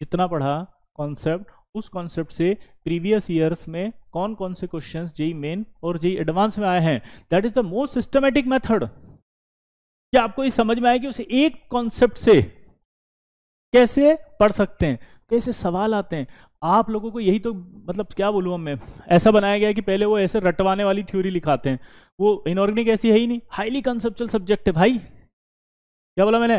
कितना पढ़ा कॉन्सेप्ट उस कॉन्सेप्ट से प्रीवियस ईयर्स में कौन कौन से क्वेश्चन जेई मेन और जेई एडवांस में आए हैं that is the most systematic method क्या आपको ये समझ में आया कि उस एक कॉन्सेप्ट से कैसे पढ़ सकते हैं कैसे सवाल आते हैं आप लोगों को यही तो मतलब क्या बोलूँ मैं ऐसा बनाया गया कि पहले वो ऐसे रटवाने वाली थ्योरी लिखाते हैं वो इनऑर्गेनिक ऐसी है ही नहीं हाईली कंसेप्चुअल सब्जेक्ट है भाई क्या बोला मैंने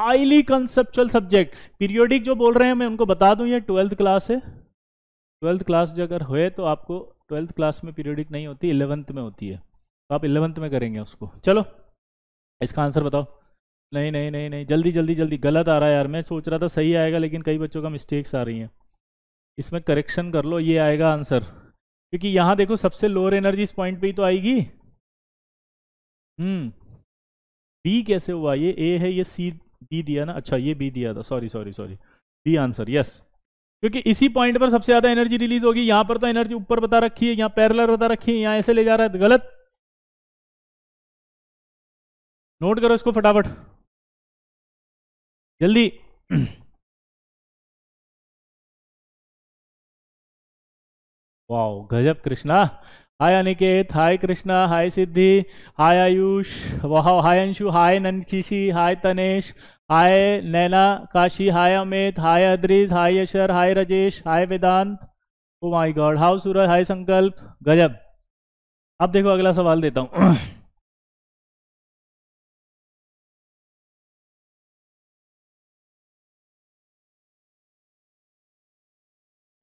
हाईली कंसेप्चुअल सब्जेक्ट पीरियोडिक जो बोल रहे हैं मैं उनको बता दूं ये ट्वेल्थ क्लास है ट्वेल्थ क्लास जो अगर हुए तो आपको ट्वेल्थ क्लास में पीरियोडिक नहीं होती इलेवंथ में होती है तो आप इलेवंथ में करेंगे उसको चलो इसका आंसर बताओ नहीं नहीं नहीं नहीं जल्दी जल्दी जल्दी गलत आ रहा है यार मैं सोच रहा था सही आएगा लेकिन कई बच्चों का मिस्टेक्स आ रही हैं इसमें करेक्शन कर लो ये आएगा आंसर क्योंकि यहां देखो सबसे लोअर एनर्जी इस पॉइंट पे ही तो आएगी हम्म बी कैसे हुआ ये ए है ये सी बी दिया ना अच्छा ये बी दिया था sorry sorry sorry B answer yes क्योंकि इसी पॉइंट पर सबसे ज्यादा एनर्जी रिलीज होगी यहां पर तो एनर्जी ऊपर बता रखी है यहां पैरलर बता रखी है यहां ऐसे ले जा रहा है गलत नोट करो इसको फटाफट जल्दी वाओ गजब कृष्णा हाय अनिकेत हाय कृष्णा हाय सिद्धि हाय आयुष वाह hi Anshu hi Nandkishi hi Tanesh hi Naina Kashi hi Amit hi Adrij hi Yashar hi Rajesh hi Vedant oh my God how Suraj hi Sankalp गजब अब देखो अगला सवाल देता हूँ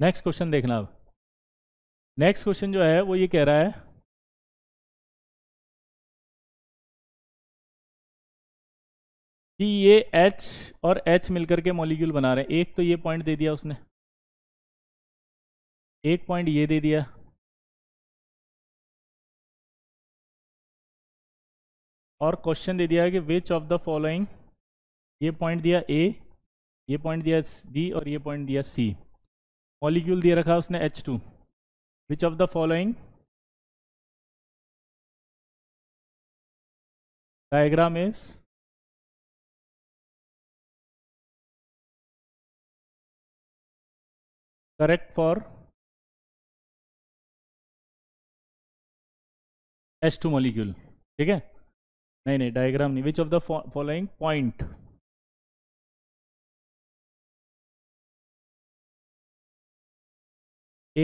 नेक्स्ट क्वेश्चन देखना अब नेक्स्ट क्वेश्चन जो है वो ये कह रहा है कि ये H और H मिलकर के मॉलिक्यूल बना रहे हैं एक तो ये पॉइंट दे दिया उसने एक पॉइंट ये दे दिया और क्वेश्चन दे दिया कि विच ऑफ द फॉलोइंग ये पॉइंट दिया ए ये पॉइंट दिया बी और ये पॉइंट दिया सी मॉलिक्यूल दिया रखा उसने H two which of the following diagram is correct for H2 molecule ठीक है नहीं नहीं डायग्राम नहीं which of the following point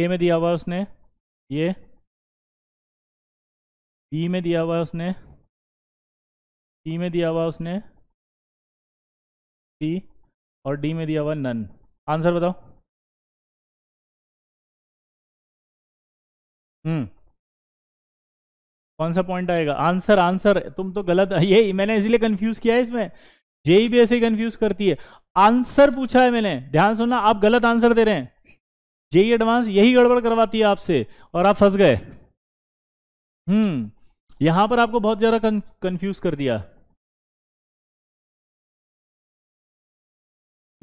A में दिया हुआ है उसने ये बी में दिया हुआ है उसने सी में दिया हुआ है उसने सी और डी में दिया हुआ नन आंसर बताओ हम्म कौन सा पॉइंट आएगा आंसर आंसर तुम तो गलत ये मैंने इसीलिए कंफ्यूज किया है इसमें जेई भी e ऐसे ही कंफ्यूज करती है आंसर पूछा है मैंने ध्यान सुनना आप गलत आंसर दे रहे हैं जेई एडवांस यही गड़बड़ करवाती है आपसे और आप फंस गए हम्म यहां पर आपको बहुत ज्यादा कंफ्यूज कर दिया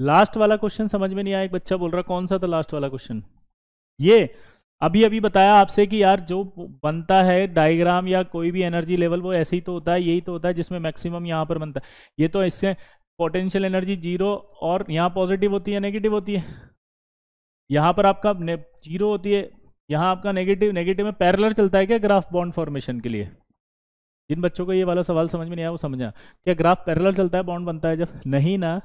लास्ट वाला क्वेश्चन समझ में नहीं आया एक बच्चा बोल रहा कौन सा था लास्ट वाला क्वेश्चन ये अभी अभी बताया आपसे कि यार जो बनता है डायग्राम या कोई भी एनर्जी लेवल वो ऐसे ही तो होता है यही तो होता है जिसमें मैक्सिमम यहां पर बनता है ये तो इससे पोटेंशियल एनर्जी जीरो और यहां पॉजिटिव होती है नेगेटिव होती है यहाँ पर आपका जीरो होती है यहाँ आपका नेगेटिव नेगेटिव में पैरलर चलता है क्या ग्राफ बॉन्ड फॉर्मेशन के लिए जिन बच्चों को ये वाला सवाल समझ में नहीं आया वो समझा क्या ग्राफ पैरलर चलता है बॉन्ड बनता है जब नहीं ना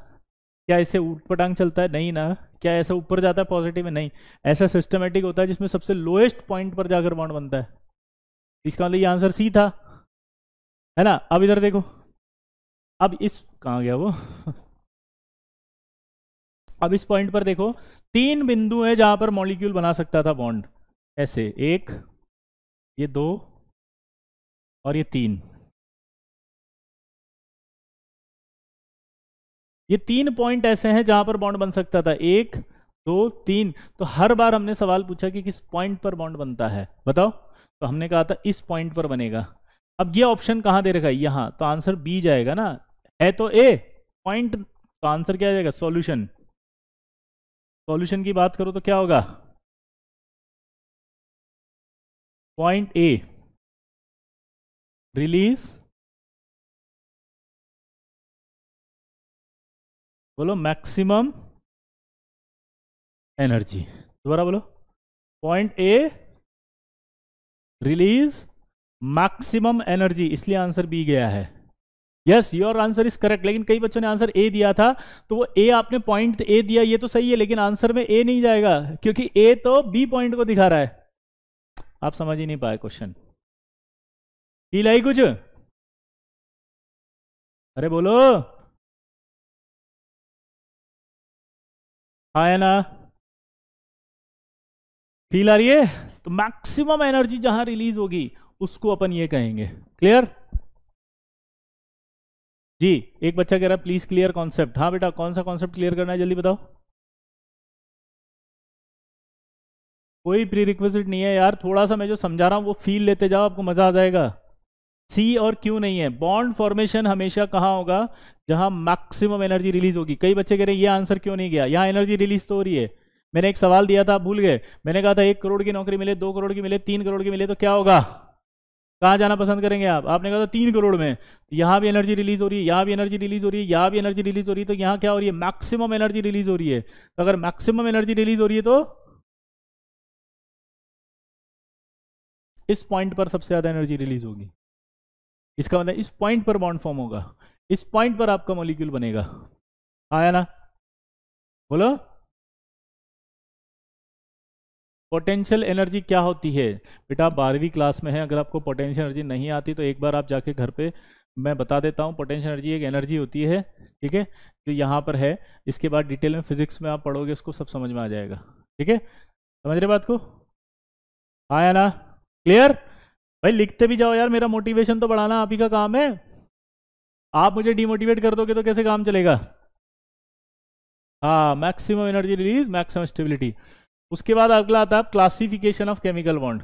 क्या इससे ऊटपटांग चलता है नहीं ना क्या ऐसा ऊपर जाता है पॉजिटिव में नहीं ऐसा सिस्टमेटिक होता है जिसमें सबसे लोएस्ट पॉइंट पर जाकर बॉन्ड बनता है इसका मतलब ये आंसर सी था है ना अब इधर देखो अब इस कहाँ गया वो अब इस पॉइंट पर देखो तीन बिंदु है जहां पर मॉलिक्यूल बना सकता था बॉन्ड ऐसे एक ये दो और ये तीन ये तीन पॉइंट ऐसे हैं जहां पर बॉन्ड बन सकता था एक दो तीन तो हर बार हमने सवाल पूछा कि किस पॉइंट पर बॉन्ड बनता है बताओ तो हमने कहा था इस पॉइंट पर बनेगा अब ये ऑप्शन कहां दे रखा है यहां तो आंसर बी जाएगा ना है तो ए पॉइंट तो आंसर क्या जाएगा सॉल्यूशन सॉल्यूशन की बात करो तो क्या होगा पॉइंट ए रिलीज बोलो मैक्सिमम एनर्जी दोबारा बोलो point A release maximum energy इसलिए आंसर बी गया है yes your answer is correct लेकिन कई बच्चों ने आंसर ए दिया था तो वो ए आपने पॉइंट ए दिया ये तो सही है लेकिन आंसर में ए नहीं जाएगा क्योंकि ए तो बी पॉइंट को दिखा रहा है आप समझ ही नहीं पाए क्वेश्चन डील आई कुछ अरे बोलो आया हाँ ना फील आ रही है तो मैक्सिमम एनर्जी जहां रिलीज होगी उसको अपन ये कहेंगे क्लियर जी एक बच्चा कह रहा है प्लीज क्लियर कॉन्सेप्ट हाँ बेटा कौन सा कॉन्सेप्ट क्लियर करना है जल्दी बताओ कोई प्री रिक्वेस्ट नहीं है यार थोड़ा सा मैं जो समझा रहा हूँ वो फील लेते जाओ आपको मजा आ जाएगा सी और क्यू नहीं है बॉन्ड फॉर्मेशन हमेशा कहाँ होगा जहां मैक्सिमम एनर्जी रिलीज होगी कई बच्चे कह रहे हैं ये आंसर क्यों नहीं गया यहाँ एनर्जी रिलीज तो हो रही है मैंने एक सवाल दिया था भूल गए मैंने कहा था एक करोड़ की नौकरी मिले दो करोड़ की मिले तीन करोड़ की मिले तो क्या होगा कहाँ जाना पसंद करेंगे आप आपने कहा था तीन करोड़ में तो यहाँ भी एनर्जी रिलीज हो रही है यहाँ भी एनर्जी रिलीज हो रही है यहाँ भी एनर्जी रिलीज हो रही है तो यहाँ क्या हो रही है मैक्सिमम एनर्जी रिलीज हो रही है तो अगर मैक्सिमम एनर्जी रिलीज हो रही है तो इस पॉइंट पर सबसे ज़्यादा एनर्जी रिलीज होगी इसका मतलब इस पॉइंट पर बॉन्ड फॉर्म होगा इस पॉइंट पर आपका मॉलिक्यूल बनेगा आया ना बोलो पोटेंशियल एनर्जी क्या होती है बेटा बारहवीं क्लास में है अगर आपको पोटेंशियल एनर्जी नहीं आती तो एक बार आप जाके घर पे मैं बता देता हूँ पोटेंशियल एनर्जी एक एनर्जी होती है ठीक है जो यहाँ पर है इसके बाद डिटेल में फिजिक्स में आप पढ़ोगे उसको सब समझ में आ जाएगा ठीक है समझ रहे बात को आया हाँ ना क्लियर भाई लिखते भी जाओ यार मेरा मोटिवेशन तो बढ़ाना आप ही का काम है आप मुझे डिमोटिवेट कर दोगे तो कैसे काम चलेगा हाँ maximum energy release maximum stability उसके बाद अगला आता है क्लासिफिकेशन ऑफ केमिकल बॉन्ड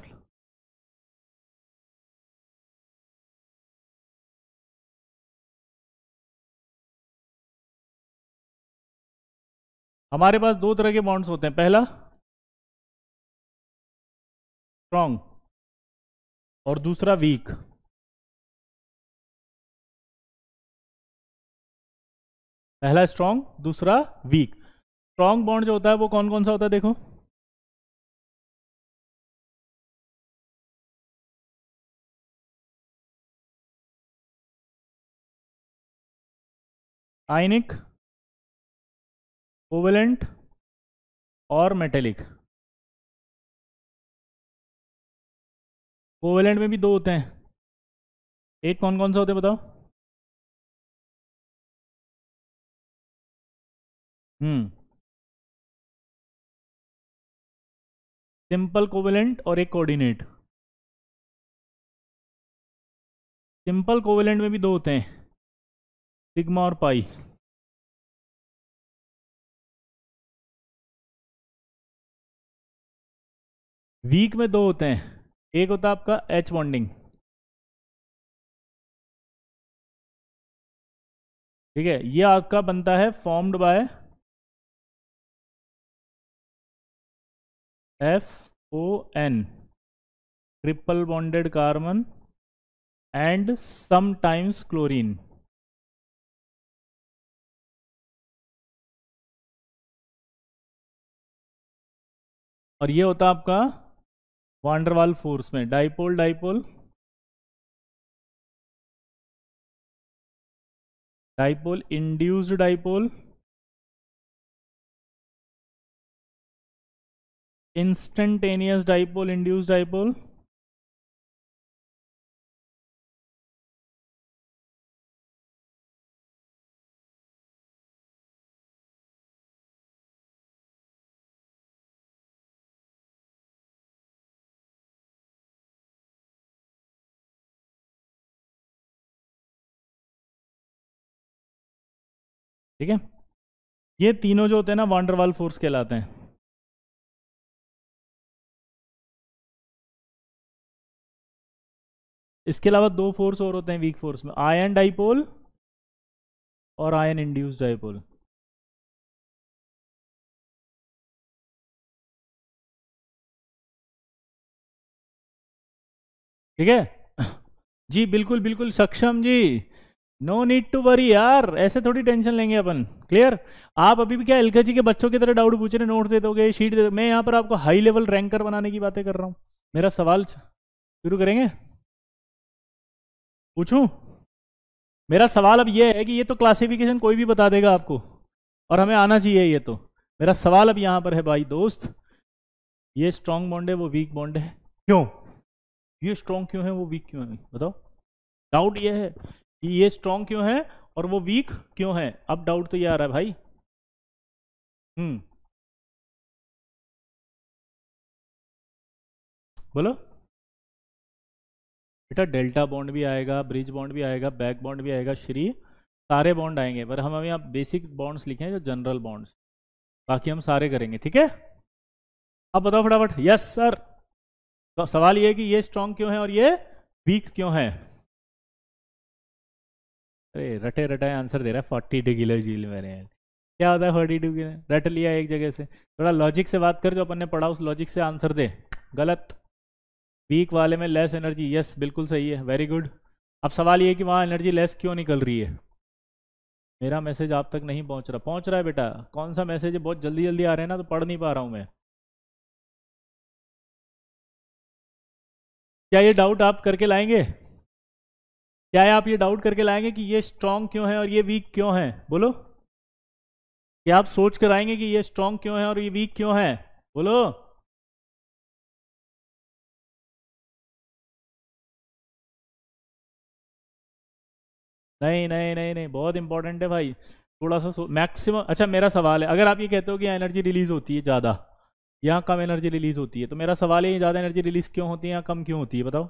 हमारे पास दो तरह के बॉन्ड्स होते हैं पहला स्ट्रॉन्ग और दूसरा वीक पहला स्ट्रॉन्ग दूसरा वीक स्ट्रॉन्ग बॉन्ड जो होता है वो कौन कौन सा होता है देखो आयनिक कोवेलेंट और मेटेलिक कोवेलेंट में भी दो होते हैं एक कौन कौन सा होते बताओ हम्म सिंपल कोवेलेंट और एक कोऑर्डिनेट सिंपल कोवेलेंट में भी दो होते हैं सिग्मा और पाई वीक में दो होते हैं एक होता है आपका एच बॉन्डिंग ठीक है ये आपका बनता है formed by F O N triple bonded carbon and sometimes chlorine और ये होता आपका वांडरवाल फोर्स में dipole dipole dipole induced dipole instantaneous dipole induced dipole ठीक है ये तीनों जो होते हैं ना वांडरवाल फोर्स कहलाते हैं इसके अलावा दो फोर्स और होते हैं वीक फोर्स में आयन डाइपोल और आयन इंड्यूस डाइपोल ठीक है जी बिल्कुल बिल्कुल Saksham ji no need to worry यार ऐसे थोड़ी टेंशन लेंगे अपन क्लियर आप अभी भी क्या एल के बच्चों की तरह डाउट पूछ रहे नोट दे दोगे शीट दे मैं यहाँ पर आपको हाई लेवल रैंकर बनाने की बातें कर रहा हूँ मेरा सवाल शुरू करेंगे पूछूं मेरा सवाल अब ये है कि ये तो क्लासिफिकेशन कोई भी बता देगा आपको और हमें आना चाहिए ये तो मेरा सवाल अब यहाँ पर है भाई दोस्त ये स्ट्रांग बॉन्ड है वो वीक बॉन्ड है क्यों ये स्ट्रांग क्यों है वो वीक क्यों है बताओ डाउट ये है कि ये स्ट्रांग क्यों है और वो वीक क्यों है अब डाउट तो ये आ रहा है भाई हम्म बोलो बेटा डेल्टा बॉन्ड भी आएगा ब्रिज बॉन्ड भी आएगा बैक बॉन्ड भी आएगा श्री सारे बॉन्ड आएंगे पर हम यहाँ बेसिक बॉन्ड्स लिखे हैं जो जनरल बॉन्ड्स बाकी हम सारे करेंगे ठीक है अब बताओ फटाफट यस सर तो सवाल ये है कि ये स्ट्रांग क्यों है और ये वीक क्यों है अरे रटे रटाए आंसर दे रहा है फोर्टी टू किलो झील में रहे क्या होता है फोर्टी टू किलो रट लिया एक जगह से थोड़ा लॉजिक से बात कर जो अपन ने पढ़ा उस लॉजिक से आंसर दे गलत वीक वाले में लेस एनर्जी यस बिल्कुल सही है वेरी गुड अब सवाल ये कि वहाँ एनर्जी लेस क्यों निकल रही है मेरा मैसेज आप तक नहीं पहुँच रहा पहुँच रहा है बेटा कौन सा मैसेज है बहुत जल्दी जल्दी आ रहे हैं ना तो पढ़ नहीं पा रहा हूँ मैं क्या ये डाउट आप करके लाएंगे क्या है आप ये डाउट करके लाएंगे कि ये स्ट्रांग क्यों है और ये वीक क्यों है बोलो क्या आप सोच कर आएंगे कि ये स्ट्रांग क्यों है और ये वीक क्यों है बोलो नहीं नहीं नहीं नहीं बहुत इंपॉर्टेंट है भाई थोड़ा सा मैक्सिमम अच्छा मेरा सवाल है अगर आप ये कहते हो कि एनर्जी रिलीज होती है ज़्यादा यहाँ कम एनर्जी रिलीज होती है तो मेरा सवाल है ज़्यादा एनर्जी रिलीज क्यों होती है यहाँ कम क्यों होती है बताओ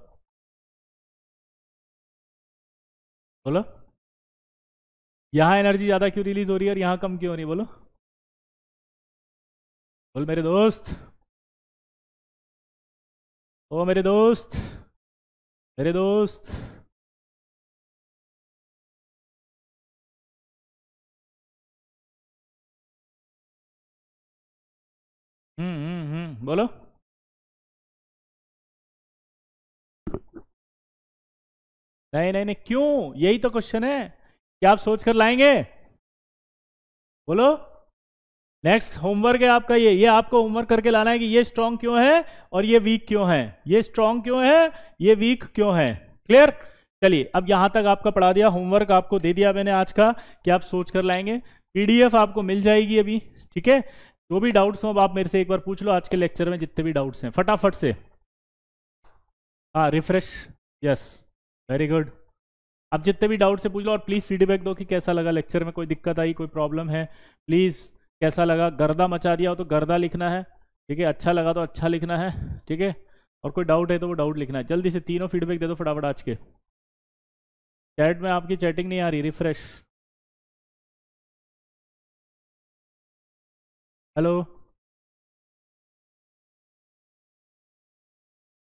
बोलो यहाँ एनर्जी ज़्यादा क्यों रिलीज हो रही है और यहाँ कम क्यों हो रही है बोलो बोल मेरे दोस्त ओ मेरे दोस्त मेरे दोस्त हम्म हम्म हम्म बोलो नहीं नहीं नहीं क्यों यही तो क्वेश्चन है क्या आप सोच कर लाएंगे बोलो नेक्स्ट होमवर्क है आपका ये ये आपको होमवर्क करके लाना है कि ये स्ट्रांग क्यों है और ये वीक क्यों है ये स्ट्रांग क्यों है ये वीक क्यों है क्लियर चलिए अब यहां तक आपका पढ़ा दिया होमवर्क आपको दे दिया मैंने आज का कि आप सोच कर लाएंगे पीडीएफ आपको मिल जाएगी अभी ठीक है जो भी डाउट्स हो अब आप मेरे से एक बार पूछ लो आज के लेक्चर में जितने भी डाउट्स हैं फटाफट से हाँ रिफ्रेश यस वेरी गुड आप जितने भी डाउट से पूछ लो और प्लीज़ फीडबैक दो कि कैसा लगा लेक्चर में कोई दिक्कत आई कोई प्रॉब्लम है प्लीज़ कैसा लगा गर्दा मचा दिया हो तो गर्दा लिखना है ठीक है अच्छा लगा तो अच्छा लिखना है ठीक है और कोई डाउट है तो वो डाउट लिखना है जल्दी से तीनों फीडबैक दे दो फटाफट आज के चैट में आपकी चैटिंग नहीं आ रही रिफ्रेश हेलो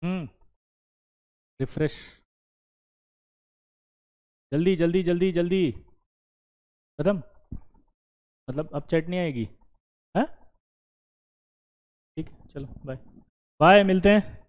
हम्म रिफ्रेश जल्दी जल्दी जल्दी जल्दी खत्म मतलब अब चैट नहीं आएगी है हाँ? ठीक चलो बाय बाय मिलते हैं